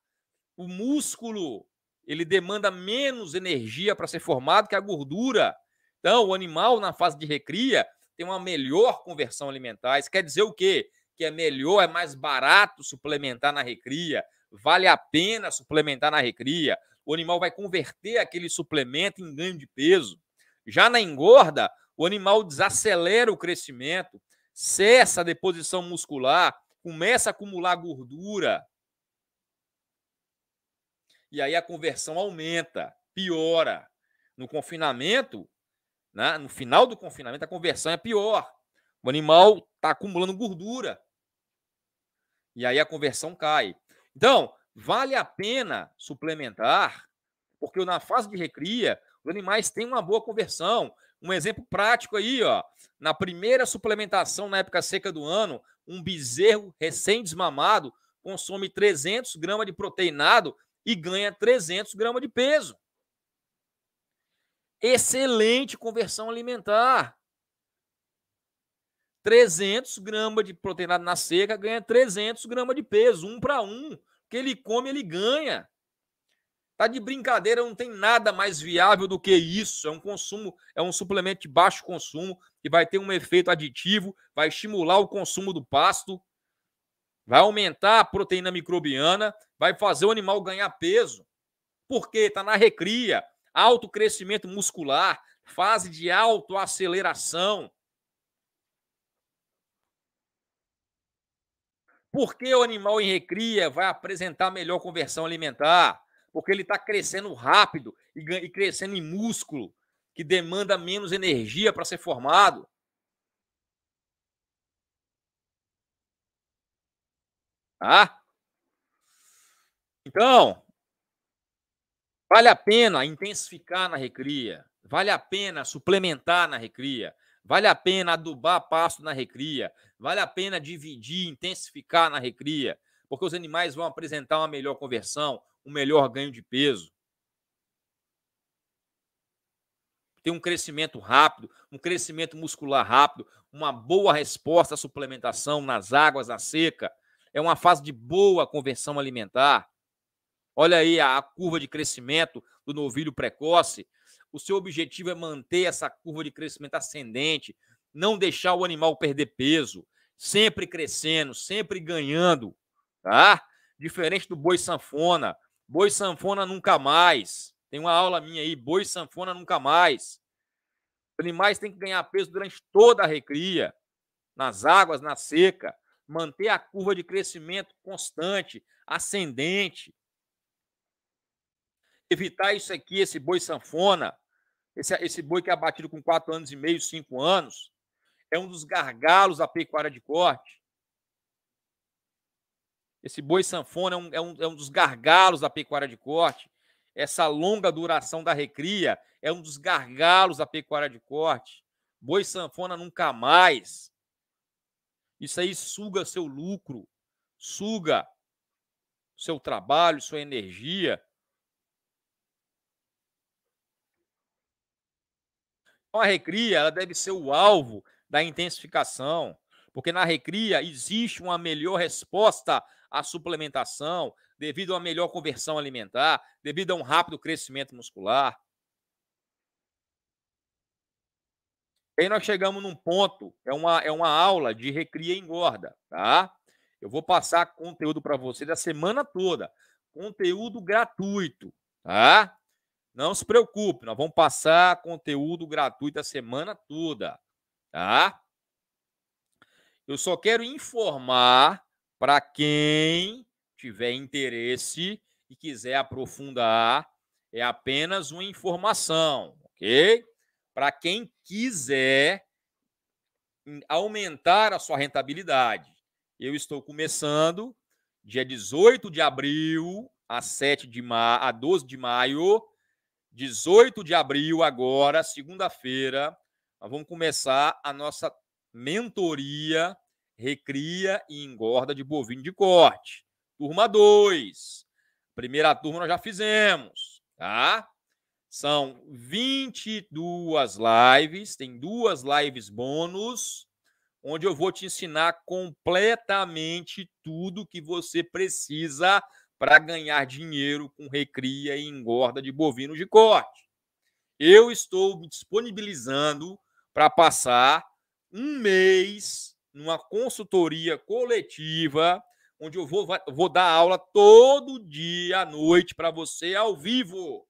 O músculo ele demanda menos energia para ser formado que a gordura. Então, o animal na fase de recria tem uma melhor conversão alimentar. Isso quer dizer o quê? Que é melhor, é mais barato suplementar na recria, vale a pena suplementar na recria. O animal vai converter aquele suplemento em ganho de peso. Já na engorda, o animal desacelera o crescimento, cessa a deposição muscular, começa a acumular gordura. E aí a conversão aumenta, piora. No confinamento, né, no final do confinamento, a conversão é pior. O animal está acumulando gordura. E aí a conversão cai. Então, vale a pena suplementar, porque na fase de recria, os animais têm uma boa conversão. Um exemplo prático aí, ó. Na primeira suplementação na época seca do ano, um bezerro recém-desmamado consome 300 gramas de proteinado e ganha 300 gramas de peso. Excelente conversão alimentar. 300 gramas de proteína na seca ganha 300 gramas de peso, um para um. que ele come, ele ganha. Tá de brincadeira, não tem nada mais viável do que isso. É um consumo, é um suplemento de baixo consumo que vai ter um efeito aditivo, vai estimular o consumo do pasto, vai aumentar a proteína microbiana, vai fazer o animal ganhar peso. Porque tá na recria, alto crescimento muscular, fase de autoaceleração. Porque o animal em recria vai apresentar melhor conversão alimentar, porque ele está crescendo rápido e, e crescendo em músculo, que demanda menos energia para ser formado. Tá? Então, vale a pena intensificar na recria, vale a pena suplementar na recria, Vale a pena adubar pasto na recria, vale a pena dividir, intensificar na recria, porque os animais vão apresentar uma melhor conversão, um melhor ganho de peso. Tem um crescimento rápido, um crescimento muscular rápido, uma boa resposta à suplementação nas águas, na seca. É uma fase de boa conversão alimentar. Olha aí a, curva de crescimento do novilho precoce, o seu objetivo é manter essa curva de crescimento ascendente, não deixar o animal perder peso, sempre crescendo, sempre ganhando, tá? Diferente do boi sanfona. Boi sanfona nunca mais. Tem uma aula minha aí, boi sanfona nunca mais. Os animais têm que ganhar peso durante toda a recria, nas águas, na seca, manter a curva de crescimento constante, ascendente. Evitar isso aqui, esse boi sanfona, esse, esse boi que é abatido com 4 anos e meio, 5 anos, é um dos gargalos da pecuária de corte. Esse boi sanfona é um, é um, é um dos gargalos da pecuária de corte. Essa longa duração da recria é um dos gargalos da pecuária de corte. Boi sanfona nunca mais. Isso aí suga seu lucro, suga seu trabalho, sua energia, Então a recria ela deve ser o alvo da intensificação, porque na recria existe uma melhor resposta à suplementação, devido a uma melhor conversão alimentar, devido a um rápido crescimento muscular. E aí nós chegamos num ponto, é uma, é uma aula de recria e engorda, tá? Eu vou passar conteúdo para você da semana toda, conteúdo gratuito, tá? Não se preocupe, nós vamos passar conteúdo gratuito a semana toda, tá? Eu só quero informar para quem tiver interesse e quiser aprofundar, é apenas uma informação, ok? Para quem quiser aumentar a sua rentabilidade. Eu estou começando dia 18 de abril a 7 de ma a 12 de maio 18 de abril, agora, segunda-feira, nós vamos começar a nossa mentoria Recria e Engorda de Bovino de Corte. Turma 2. Primeira turma nós já fizemos, tá? São 22 lives, tem duas lives bônus, onde eu vou te ensinar completamente tudo que você precisa para ganhar dinheiro com recria e engorda de bovinos de corte. Eu estou me disponibilizando para passar um mês numa consultoria coletiva, onde eu vou, vou dar aula todo dia à noite para você ao vivo.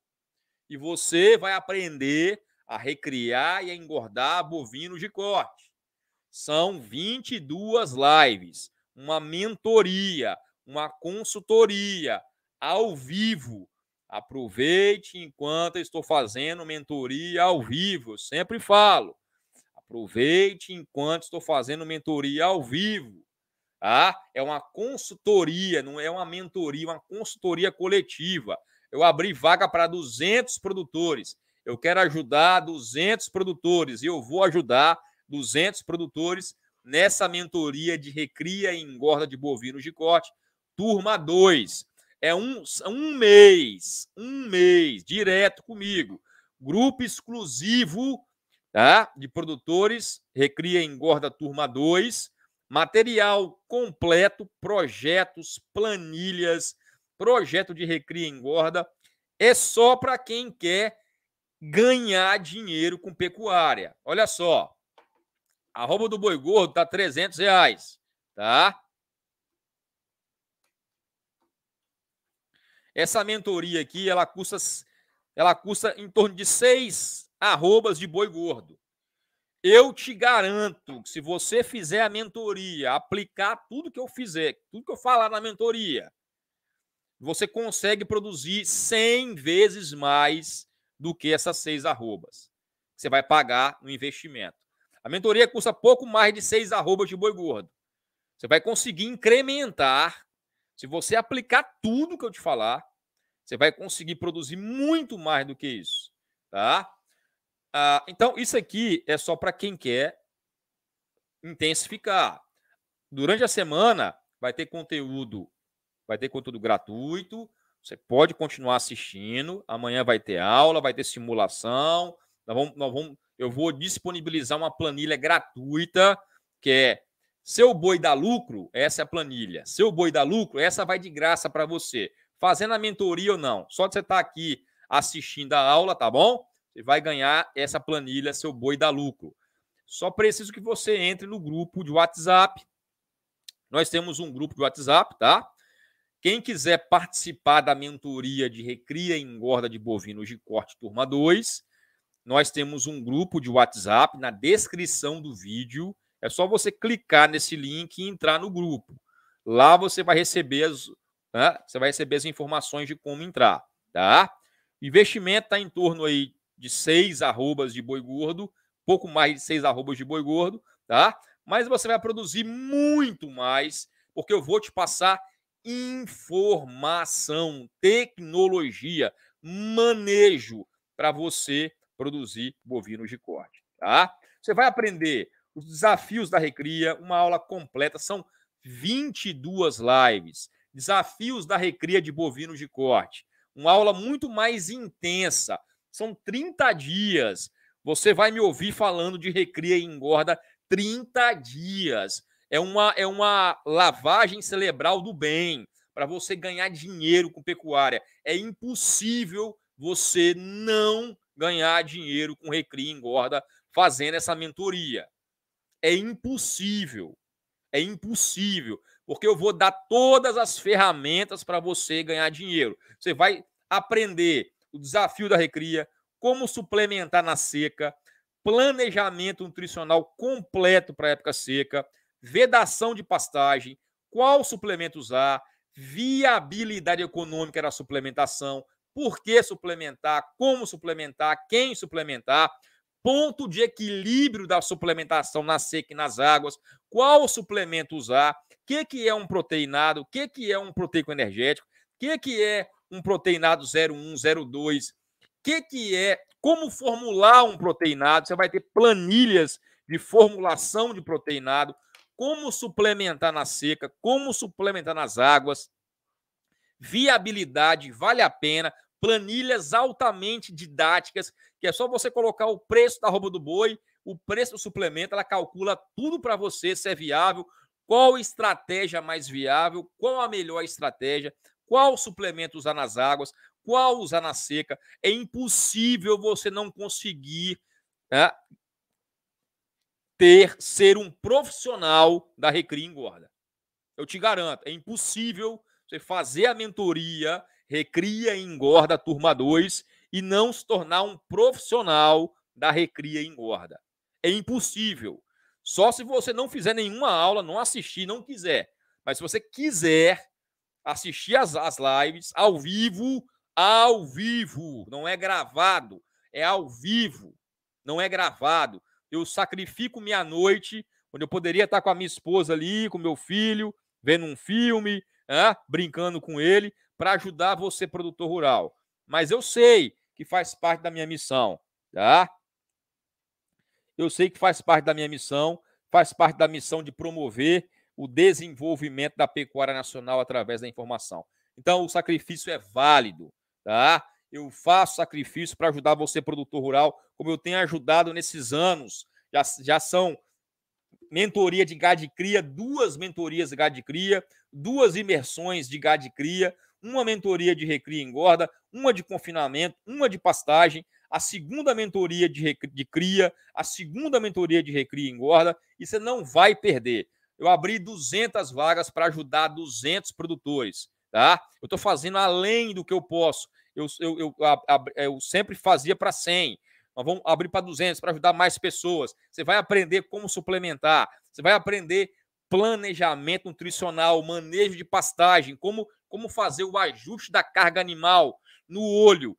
E você vai aprender a recriar e a engordar bovinos de corte. São 22 lives, uma mentoria, uma consultoria ao vivo. Aproveite enquanto estou fazendo mentoria ao vivo, eu sempre falo. Aproveite enquanto estou fazendo mentoria ao vivo. Tá? É uma consultoria, não é uma mentoria, é uma consultoria coletiva. Eu abri vaga para 200 produtores. Eu quero ajudar 200 produtores e eu vou ajudar 200 produtores nessa mentoria de recria e engorda de bovinos de corte Turma 2. É um, um mês, um mês, direto comigo. Grupo exclusivo tá? de produtores, Recria Engorda Turma 2. Material completo, projetos, planilhas, projeto de Recria Engorda. É só para quem quer ganhar dinheiro com pecuária. Olha só, a roupa do boi gordo tá 300 reais, tá? Essa mentoria aqui, ela custa, ela custa em torno de seis arrobas de boi gordo. Eu te garanto que se você fizer a mentoria, aplicar tudo que eu fizer, tudo que eu falar na mentoria, você consegue produzir 100 vezes mais do que essas seis arrobas que você vai pagar no investimento. A mentoria custa pouco mais de seis arrobas de boi gordo. Você vai conseguir incrementar se você aplicar tudo que eu te falar, você vai conseguir produzir muito mais do que isso, tá? Ah, então, isso aqui é só para quem quer intensificar. Durante a semana, vai ter conteúdo, vai ter conteúdo gratuito, você pode continuar assistindo. Amanhã vai ter aula, vai ter simulação. Nós vamos, nós vamos, eu vou disponibilizar uma planilha gratuita que é seu boi dá lucro, essa é a planilha. Seu boi dá lucro, essa vai de graça para você. Fazendo a mentoria ou não, só de você estar tá aqui assistindo a aula, tá bom? Você vai ganhar essa planilha, seu boi dá lucro. Só preciso que você entre no grupo de WhatsApp. Nós temos um grupo de WhatsApp, tá? Quem quiser participar da mentoria de recria e engorda de bovinos de corte turma 2, nós temos um grupo de WhatsApp na descrição do vídeo. É só você clicar nesse link e entrar no grupo. Lá você vai receber as, né? você vai receber as informações de como entrar, tá? Investimento está em torno aí de seis arrobas de boi gordo, pouco mais de seis arrobas de boi gordo, tá? Mas você vai produzir muito mais, porque eu vou te passar informação, tecnologia, manejo para você produzir bovinos de corte, tá? Você vai aprender os desafios da Recria, uma aula completa, são 22 lives. Desafios da Recria de bovinos de corte. Uma aula muito mais intensa. São 30 dias. Você vai me ouvir falando de recria e engorda 30 dias. É uma, é uma lavagem cerebral do bem para você ganhar dinheiro com pecuária. É impossível você não ganhar dinheiro com recria e engorda fazendo essa mentoria é impossível. É impossível, porque eu vou dar todas as ferramentas para você ganhar dinheiro. Você vai aprender o desafio da recria, como suplementar na seca, planejamento nutricional completo para época seca, vedação de pastagem, qual suplemento usar, viabilidade econômica da suplementação, por que suplementar, como suplementar, quem suplementar ponto de equilíbrio da suplementação na seca e nas águas, qual suplemento usar, o que, que é um proteinado, o que, que é um proteico energético, o que, que é um proteinado 01, 02, o que, que é, como formular um proteinado, você vai ter planilhas de formulação de proteinado, como suplementar na seca, como suplementar nas águas, viabilidade, vale a pena, planilhas altamente didáticas, que é só você colocar o preço da roupa do boi, o preço do suplemento, ela calcula tudo para você se é viável, qual estratégia mais viável, qual a melhor estratégia, qual suplemento usar nas águas, qual usar na seca. É impossível você não conseguir né, ter, ser um profissional da Recria Engorda. Eu te garanto, é impossível você fazer a mentoria recria e engorda a turma 2 e não se tornar um profissional da recria e engorda. É impossível. Só se você não fizer nenhuma aula, não assistir, não quiser. Mas se você quiser assistir as, as lives ao vivo, ao vivo, não é gravado, é ao vivo, não é gravado. Eu sacrifico minha noite, onde eu poderia estar com a minha esposa ali, com meu filho, vendo um filme, ah, brincando com ele, para ajudar você, produtor rural. Mas eu sei que faz parte da minha missão, tá? Eu sei que faz parte da minha missão, faz parte da missão de promover o desenvolvimento da pecuária nacional através da informação. Então, o sacrifício é válido, tá? Eu faço sacrifício para ajudar você, produtor rural, como eu tenho ajudado nesses anos. Já, já são mentoria de gado de cria, duas mentorias de gado de cria, duas imersões de gado de cria, uma mentoria de recria e engorda, uma de confinamento, uma de pastagem, a segunda mentoria de, recria, de cria, a segunda mentoria de recria e engorda, e você não vai perder. Eu abri 200 vagas para ajudar 200 produtores, tá? Eu estou fazendo além do que eu posso. Eu, eu, eu, eu sempre fazia para 100. mas vamos abrir para 200 para ajudar mais pessoas. Você vai aprender como suplementar, você vai aprender planejamento nutricional, manejo de pastagem, como como fazer o ajuste da carga animal no olho,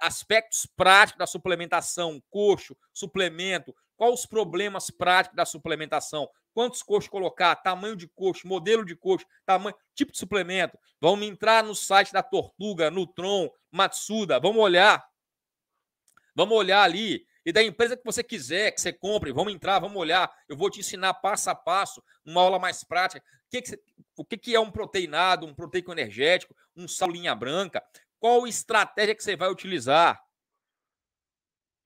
aspectos práticos da suplementação, coxo, suplemento, quais os problemas práticos da suplementação, quantos coxos colocar, tamanho de coxo, modelo de coxo, tamanho, tipo de suplemento. Vamos entrar no site da Tortuga, Nutron, Matsuda, vamos olhar. Vamos olhar ali e da empresa que você quiser, que você compre. Vamos entrar, vamos olhar. Eu vou te ensinar passo a passo, uma aula mais prática. O que, que, é um proteinado, um proteico energético, um salinha branca? Qual estratégia que você vai utilizar?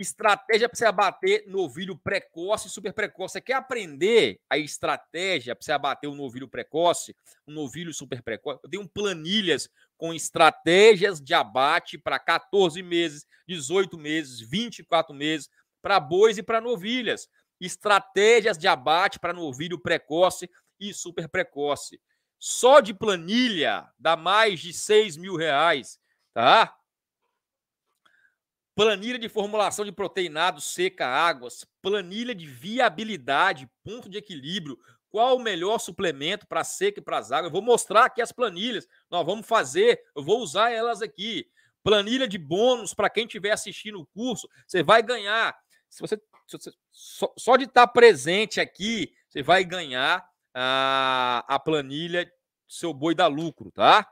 Estratégia para você abater novilho precoce e super precoce. Você quer aprender a estratégia para você abater um novilho precoce, um novilho super precoce? Eu tenho planilhas com estratégias de abate para 14 meses, 18 meses, 24 meses, para bois e para novilhas. Estratégias de abate para novilho precoce e super precoce. Só de planilha dá mais de 6 mil reais, tá? Planilha de formulação de proteinado, seca, águas, planilha de viabilidade, ponto de equilíbrio, qual o melhor suplemento para seca e para zaga. Eu vou mostrar aqui as planilhas. Nós vamos fazer, eu vou usar elas aqui. Planilha de bônus para quem estiver assistindo o curso, você vai ganhar. Se você, se você só, só, de estar tá presente aqui, você vai ganhar a, a planilha seu boi dá lucro, tá?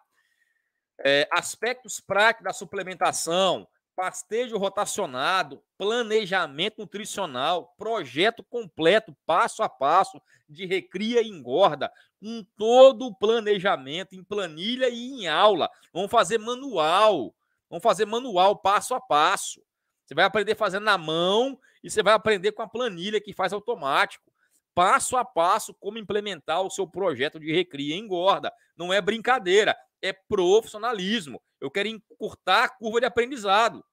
É, aspectos práticos da suplementação, pastejo rotacionado, planejamento nutricional, projeto completo, passo a passo, de recria e engorda, com todo o planejamento em planilha e em aula. Vamos fazer manual, vamos fazer manual passo a passo. Você vai aprender fazendo na mão e você vai aprender com a planilha que faz automático. Passo a passo, como implementar o seu projeto de recria e engorda. Não é brincadeira, é profissionalismo. Eu quero encurtar a curva de aprendizado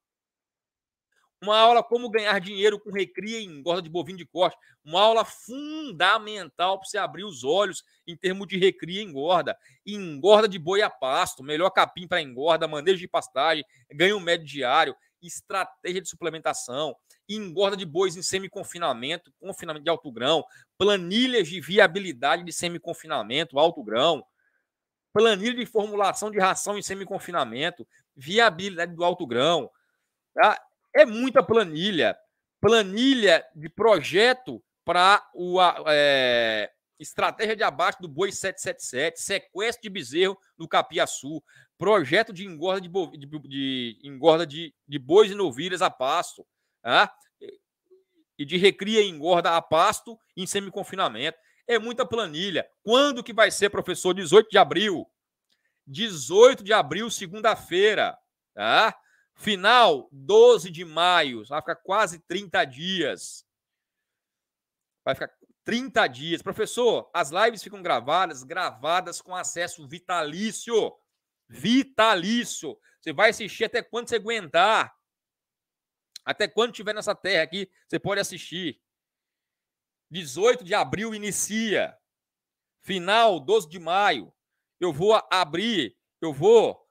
uma aula como ganhar dinheiro com recria e engorda de bovino de corte, uma aula fundamental para você abrir os olhos em termos de recria e engorda, e engorda de boi a pasto, melhor capim para engorda, manejo de pastagem, ganho médio diário, estratégia de suplementação, engorda de bois em semi-confinamento, confinamento de alto grão, planilhas de viabilidade de semi-confinamento, alto grão, planilha de formulação de ração em semi-confinamento, viabilidade do alto grão, tá? É muita planilha. Planilha de projeto para o é, estratégia de abaixo do boi 777, sequestro de bezerro no Capiaçu, projeto de engorda de, boi, de, de engorda de, de, bois e novilhas a pasto, tá? e de recria e engorda a pasto em semi-confinamento. É muita planilha. Quando que vai ser, professor? 18 de abril. 18 de abril, segunda-feira. Tá? Final, 12 de maio. Vai ficar quase 30 dias. Vai ficar 30 dias. Professor, as lives ficam gravadas, gravadas com acesso vitalício. Vitalício. Você vai assistir até quando você aguentar. Até quando tiver nessa terra aqui, você pode assistir. 18 de abril inicia. Final, 12 de maio. Eu vou abrir, eu vou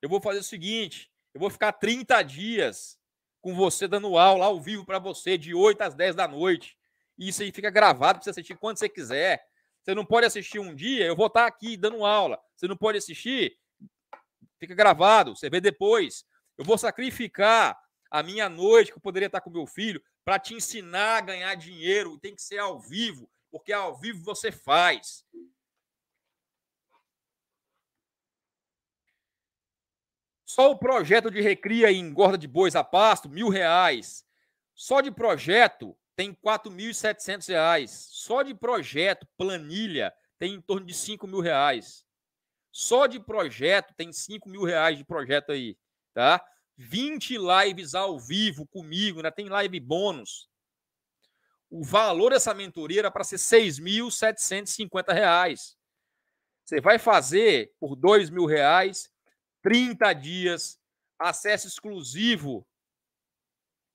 eu vou fazer o seguinte, eu vou ficar 30 dias com você dando aula ao vivo para você, de 8 às 10 da noite. E isso aí fica gravado para você assistir quando você quiser. Você não pode assistir um dia, eu vou estar tá aqui dando aula. Você não pode assistir, fica gravado, você vê depois. Eu vou sacrificar a minha noite, que eu poderia estar tá com meu filho, para te ensinar a ganhar dinheiro. Tem que ser ao vivo, porque ao vivo você faz. Só o projeto de recria e engorda de bois a pasto, mil reais. Só de projeto tem R$ reais. Só de projeto, planilha, tem em torno de cinco mil reais. Só de projeto tem cinco mil reais de projeto aí, tá? 20 lives ao vivo comigo, né? tem live bônus. O valor dessa mentoria era para ser R$ reais. Você vai fazer por dois mil reais, 30 dias, acesso exclusivo,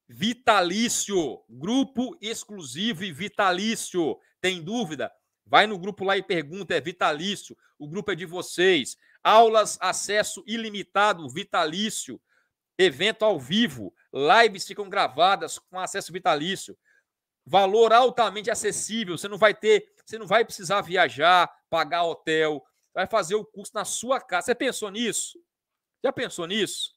vitalício, grupo exclusivo e vitalício. Tem dúvida? Vai no grupo lá e pergunta, é vitalício. O grupo é de vocês. Aulas, acesso ilimitado, vitalício. Evento ao vivo. Lives ficam gravadas com acesso vitalício. Valor altamente acessível. Você não vai ter, você não vai precisar viajar, pagar hotel. Vai fazer o curso na sua casa. Você pensou nisso? Já pensou nisso?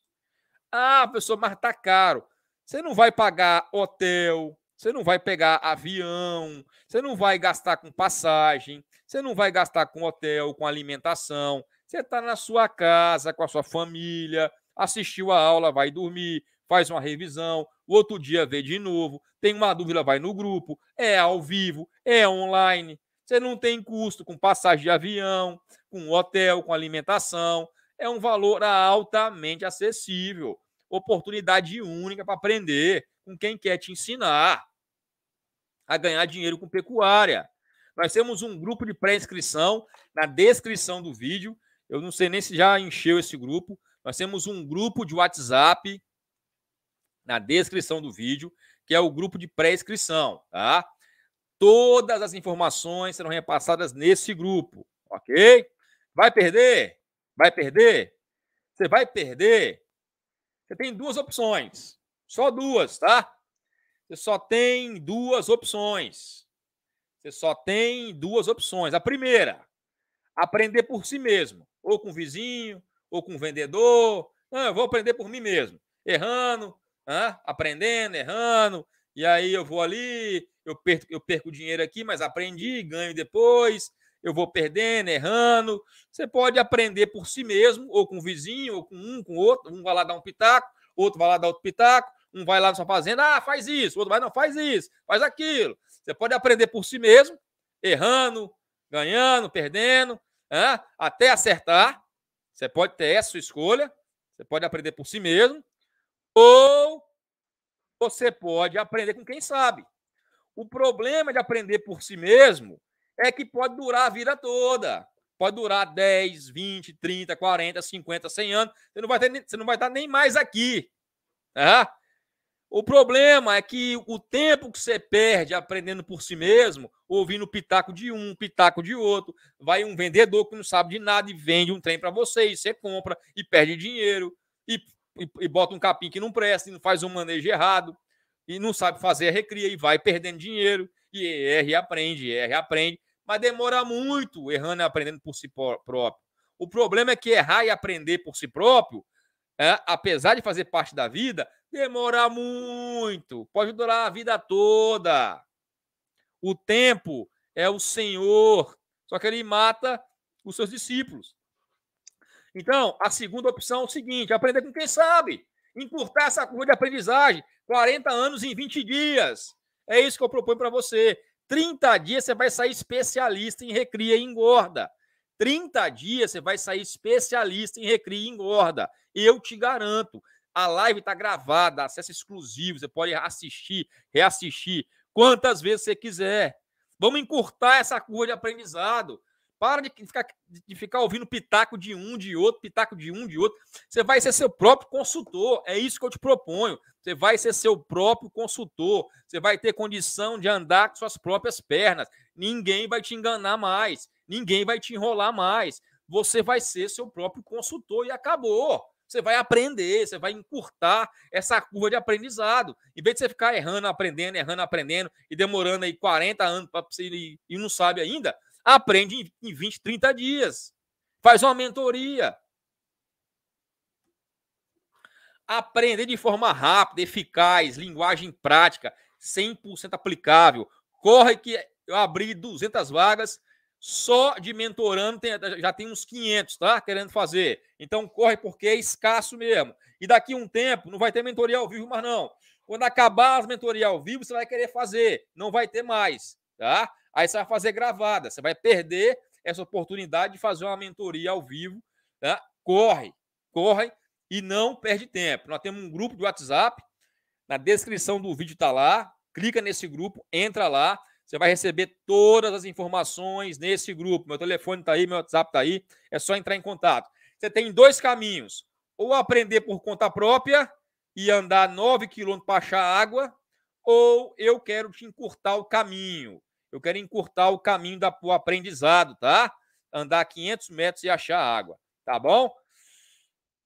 Ah, pessoa, mas tá caro. Você não vai pagar hotel, você não vai pegar avião, você não vai gastar com passagem, você não vai gastar com hotel, com alimentação. Você está na sua casa, com a sua família, assistiu a aula, vai dormir, faz uma revisão, o outro dia vê de novo, tem uma dúvida, vai no grupo, é ao vivo, é online. Você não tem custo com passagem de avião, com hotel, com alimentação é um valor altamente acessível. Oportunidade única para aprender com quem quer te ensinar a ganhar dinheiro com pecuária. Nós temos um grupo de pré-inscrição na descrição do vídeo. Eu não sei nem se já encheu esse grupo. Nós temos um grupo de WhatsApp na descrição do vídeo, que é o grupo de pré-inscrição, tá? Todas as informações serão repassadas nesse grupo, ok? Vai perder? Vai perder? Você vai perder? Você tem duas opções. Só duas, tá? Você só tem duas opções. Você só tem duas opções. A primeira, aprender por si mesmo, ou com o vizinho, ou com o vendedor. Não, ah, eu vou aprender por mim mesmo, errando, ah, aprendendo, errando. E aí eu vou ali, eu perco, eu perco dinheiro aqui, mas aprendi, ganho depois eu vou perdendo, errando. Você pode aprender por si mesmo, ou com o vizinho, ou com um, com outro. Um vai lá dar um pitaco, outro vai lá dar outro pitaco, um vai lá na sua fazenda, ah, faz isso, outro vai, não, faz isso, faz aquilo. Você pode aprender por si mesmo, errando, ganhando, perdendo, né? até acertar. Você pode ter essa sua escolha, você pode aprender por si mesmo, ou você pode aprender com quem sabe. O problema de aprender por si mesmo é que pode durar a vida toda. Pode durar 10, 20, 30, 40, 50, 100 anos. Você não vai, ter, você não vai estar nem mais aqui. Tá? O problema é que o tempo que você perde aprendendo por si mesmo, ouvindo pitaco de um, pitaco de outro, vai um vendedor que não sabe de nada e vende um trem para você, e você compra e perde dinheiro, e, e, e, bota um capim que não presta, e não faz um manejo errado, e não sabe fazer a recria, e vai perdendo dinheiro, que erra e aprende, erra e aprende, mas demora muito errando e aprendendo por si próprio. O problema é que errar e aprender por si próprio, é, apesar de fazer parte da vida, demora muito. Pode durar a vida toda. O tempo é o Senhor, só que ele mata os seus discípulos. Então, a segunda opção é o seguinte: aprender com quem sabe. Encurtar essa curva de aprendizagem. 40 anos em 20 dias. É isso que eu proponho para você. 30 dias você vai sair especialista em recria e engorda. 30 dias você vai sair especialista em recria e engorda. Eu te garanto. A live está gravada, acesso exclusivo, você pode assistir, reassistir quantas vezes você quiser. Vamos encurtar essa curva de aprendizado. Para de ficar, de ficar ouvindo pitaco de um, de outro, pitaco de um, de outro. Você vai ser seu próprio consultor. É isso que eu te proponho. Você vai ser seu próprio consultor. Você vai ter condição de andar com suas próprias pernas. Ninguém vai te enganar mais. Ninguém vai te enrolar mais. Você vai ser seu próprio consultor e acabou. Você vai aprender, você vai encurtar essa curva de aprendizado. Em vez de você ficar errando, aprendendo, errando, aprendendo e demorando aí 40 anos para você ir, e não sabe ainda, Aprende em 20, 30 dias. Faz uma mentoria. Aprender de forma rápida, eficaz, linguagem prática, 100% aplicável. Corre que eu abri 200 vagas só de mentorando, tem, já tem uns 500, tá? Querendo fazer. Então corre porque é escasso mesmo. E daqui um tempo não vai ter mentoria ao vivo mais não. Quando acabar as mentoria ao vivo, você vai querer fazer, não vai ter mais tá? Aí você vai fazer gravada, você vai perder essa oportunidade de fazer uma mentoria ao vivo, tá? Corre, corre e não perde tempo. Nós temos um grupo de WhatsApp, na descrição do vídeo tá lá, clica nesse grupo, entra lá, você vai receber todas as informações nesse grupo. Meu telefone tá aí, meu WhatsApp tá aí, é só entrar em contato. Você tem dois caminhos, ou aprender por conta própria e andar 9 quilômetros para achar água, ou eu quero te encurtar o caminho. Eu quero encurtar o caminho da, do aprendizado, tá? Andar 500 metros e achar água, tá bom?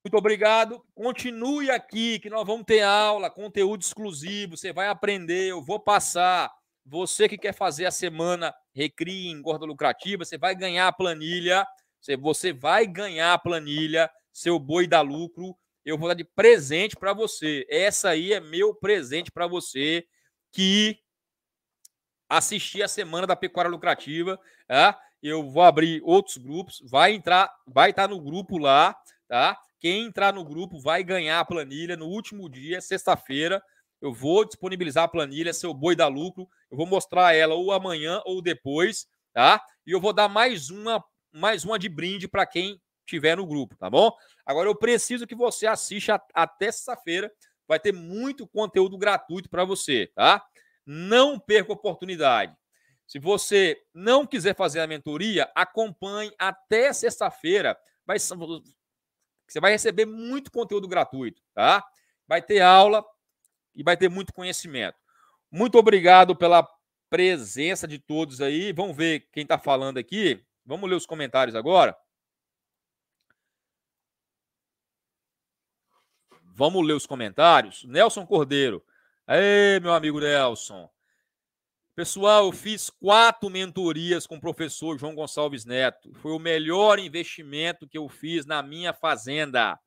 Muito obrigado. Continue aqui, que nós vamos ter aula, conteúdo exclusivo. Você vai aprender, eu vou passar. Você que quer fazer a semana Recrie gorda Lucrativa, você vai ganhar a planilha. Você, você vai ganhar a planilha, seu boi dá lucro. Eu vou dar de presente para você. Essa aí é meu presente para você. Que assistir a semana da pecuária lucrativa. Tá? Eu vou abrir outros grupos, vai entrar, vai estar tá no grupo lá, tá? Quem entrar no grupo vai ganhar a planilha no último dia, sexta-feira. Eu vou disponibilizar a planilha, seu boi da lucro. Eu vou mostrar ela ou amanhã ou depois, tá? E eu vou dar mais uma, mais uma de brinde para quem tiver no grupo, tá bom? Agora eu preciso que você assista até sexta-feira. Vai ter muito conteúdo gratuito para você, tá? Não perca oportunidade. Se você não quiser fazer a mentoria, acompanhe até sexta-feira. você vai receber muito conteúdo gratuito, tá? Vai ter aula e vai ter muito conhecimento. Muito obrigado pela presença de todos aí. Vamos ver quem está falando aqui. Vamos ler os comentários agora. Vamos ler os comentários. Nelson Cordeiro. Aê, meu amigo Nelson. Pessoal, eu fiz quatro mentorias com o professor João Gonçalves Neto. Foi o melhor investimento que eu fiz na minha fazenda.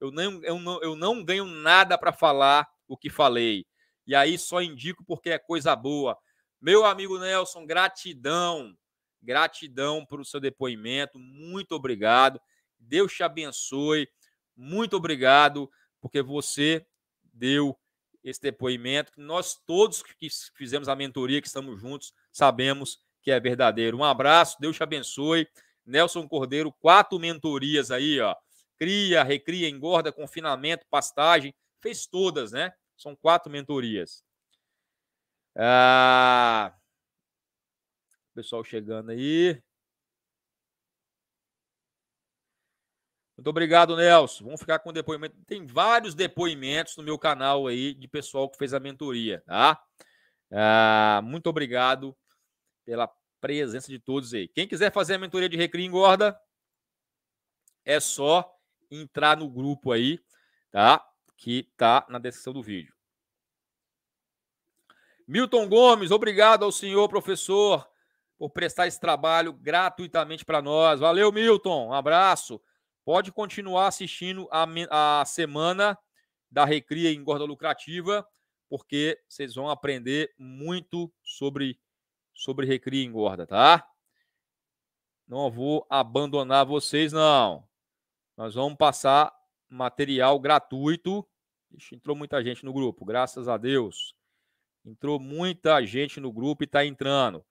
Eu não, eu não, eu não ganho nada para falar o que falei. E aí só indico porque é coisa boa. Meu amigo Nelson, gratidão. Gratidão pelo seu depoimento. Muito obrigado. Deus te abençoe. Muito obrigado, porque você deu esse depoimento, que nós todos que fizemos a mentoria, que estamos juntos, sabemos que é verdadeiro. Um abraço, Deus te abençoe. Nelson Cordeiro, quatro mentorias aí, ó. Cria, recria, engorda, confinamento, pastagem. Fez todas, né? São quatro mentorias. Ah... Pessoal chegando aí. Muito obrigado, Nelson. Vamos ficar com o depoimento. Tem vários depoimentos no meu canal aí de pessoal que fez a mentoria, tá? Ah, muito obrigado pela presença de todos aí. Quem quiser fazer a mentoria de Recria Engorda, é só entrar no grupo aí, tá? Que tá na descrição do vídeo. Milton Gomes, obrigado ao senhor professor por prestar esse trabalho gratuitamente para nós. Valeu, Milton. Um abraço. Pode continuar assistindo a, a semana da Recria em Gorda Lucrativa, porque vocês vão aprender muito sobre, sobre Recria e Engorda, tá? Não vou abandonar vocês, não. Nós vamos passar material gratuito. Ixi, entrou muita gente no grupo, graças a Deus. Entrou muita gente no grupo e está entrando.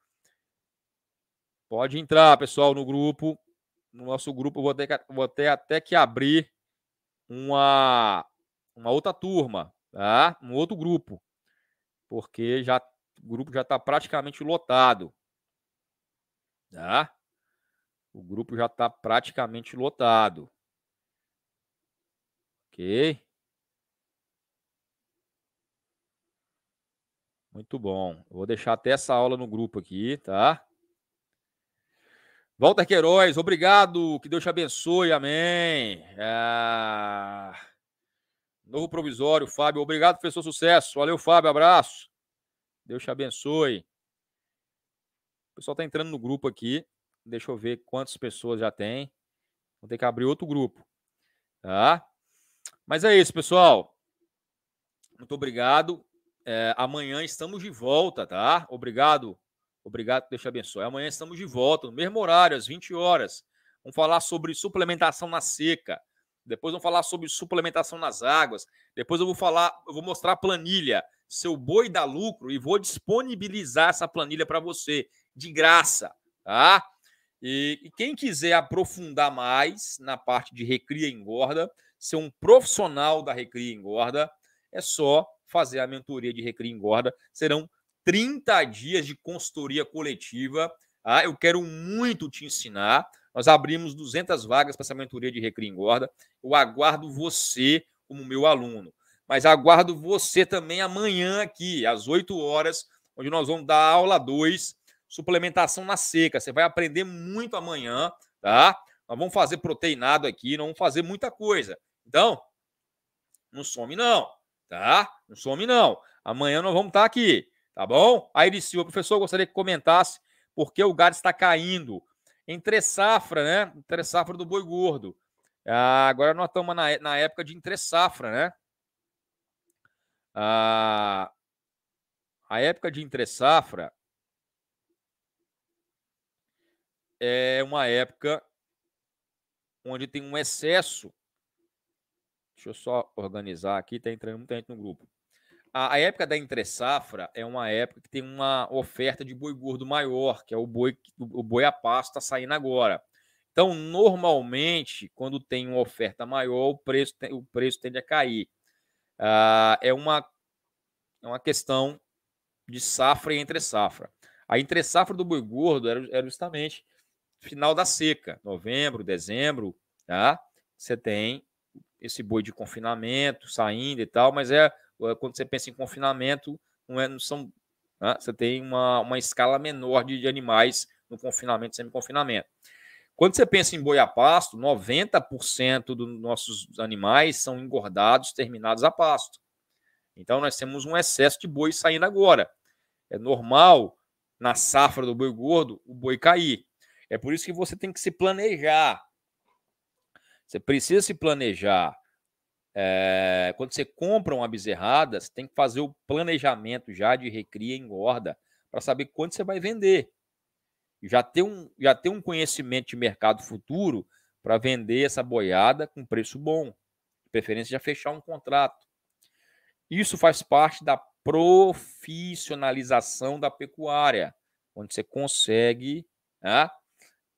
Pode entrar, pessoal, no grupo no nosso grupo, vou ter, vou ter até que abrir uma, uma outra turma, tá? um outro grupo, porque já, o grupo já está praticamente lotado. Tá? O grupo já está praticamente lotado. Ok? Muito bom. Eu vou deixar até essa aula no grupo aqui, tá? Walter Queiroz, obrigado. Que Deus te abençoe. Amém. É, novo provisório, Fábio. Obrigado, professor Sucesso. Valeu, Fábio. Abraço. Deus te abençoe. O pessoal está entrando no grupo aqui. Deixa eu ver quantas pessoas já tem. Vou ter que abrir outro grupo. Tá? Mas é isso, pessoal. Muito obrigado. É, amanhã estamos de volta, tá? Obrigado Obrigado, Deus te abençoe. Amanhã estamos de volta, no mesmo horário, às 20 horas. Vamos falar sobre suplementação na seca. Depois vamos falar sobre suplementação nas águas. Depois eu vou falar, eu vou mostrar a planilha, seu boi dá lucro e vou disponibilizar essa planilha para você de graça, tá? E, e, quem quiser aprofundar mais na parte de recria e engorda, ser um profissional da recria e engorda, é só fazer a mentoria de recria e engorda. Serão 30 dias de consultoria coletiva. Ah, eu quero muito te ensinar. Nós abrimos 200 vagas para essa mentoria de Recria Engorda. Eu aguardo você como meu aluno. Mas aguardo você também amanhã aqui, às 8 horas, onde nós vamos dar aula 2, suplementação na seca. Você vai aprender muito amanhã, tá? Nós vamos fazer proteinado aqui, nós vamos fazer muita coisa. Então, não some não, tá? Não some não. Amanhã nós vamos estar tá aqui. Tá bom? Aires Silva, professor, gostaria que comentasse por que o gado está caindo. Entre safra, né? Entre safra do boi gordo. Ah, agora nós estamos na, é, na época de entre safra, né? Ah, a época de entre safra é uma época onde tem um excesso. Deixa eu só organizar aqui, está entrando muita gente no grupo. A, a época da entre safra é uma época que tem uma oferta de boi gordo maior, que é o boi, o boi a pasto está saindo agora. Então, normalmente, quando tem uma oferta maior, o preço, o preço tende a cair. Ah, é, uma, é uma questão de safra e entre safra. A entre safra do boi gordo era, era justamente final da seca, novembro, dezembro, tá? Você tem esse boi de confinamento saindo e tal, mas é é quando você pensa em confinamento, não, é, não são. Né? Você tem uma, uma escala menor de, de animais no confinamento, semi-confinamento. Quando você pensa em boi a pasto, 90% dos nossos animais são engordados, terminados a pasto. Então, nós temos um excesso de boi saindo agora. É normal, na safra do boi gordo, o boi cair. É por isso que você tem que se planejar. Você precisa se planejar. É, quando você compra uma bezerrada, você tem que fazer o planejamento já de recria e engorda para saber quando você vai vender. Já ter um, já ter um conhecimento de mercado futuro para vender essa boiada com preço bom. De preferência, já fechar um contrato. Isso faz parte da profissionalização da pecuária, onde você consegue né,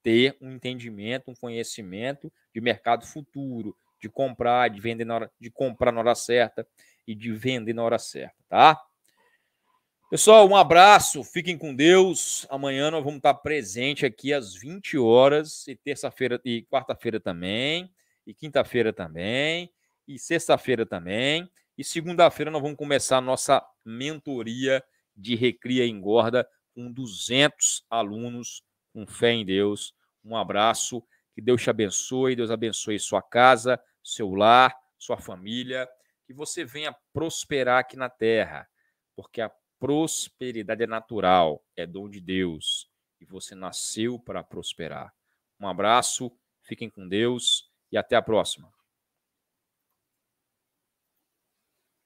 ter um entendimento, um conhecimento de mercado futuro, de comprar, de vender na hora, de comprar na hora certa e de vender na hora certa, tá? Pessoal, um abraço, fiquem com Deus. Amanhã nós vamos estar presente aqui às 20 horas e terça-feira e quarta-feira também, e quinta-feira também, e sexta-feira também, e segunda-feira nós vamos começar a nossa mentoria de recria e engorda com 200 alunos com fé em Deus. Um abraço, que Deus te abençoe, Deus abençoe sua casa, seu lar, sua família, que você venha prosperar aqui na terra, porque a prosperidade é natural, é dom de Deus e você nasceu para prosperar. Um abraço, fiquem com Deus e até a próxima.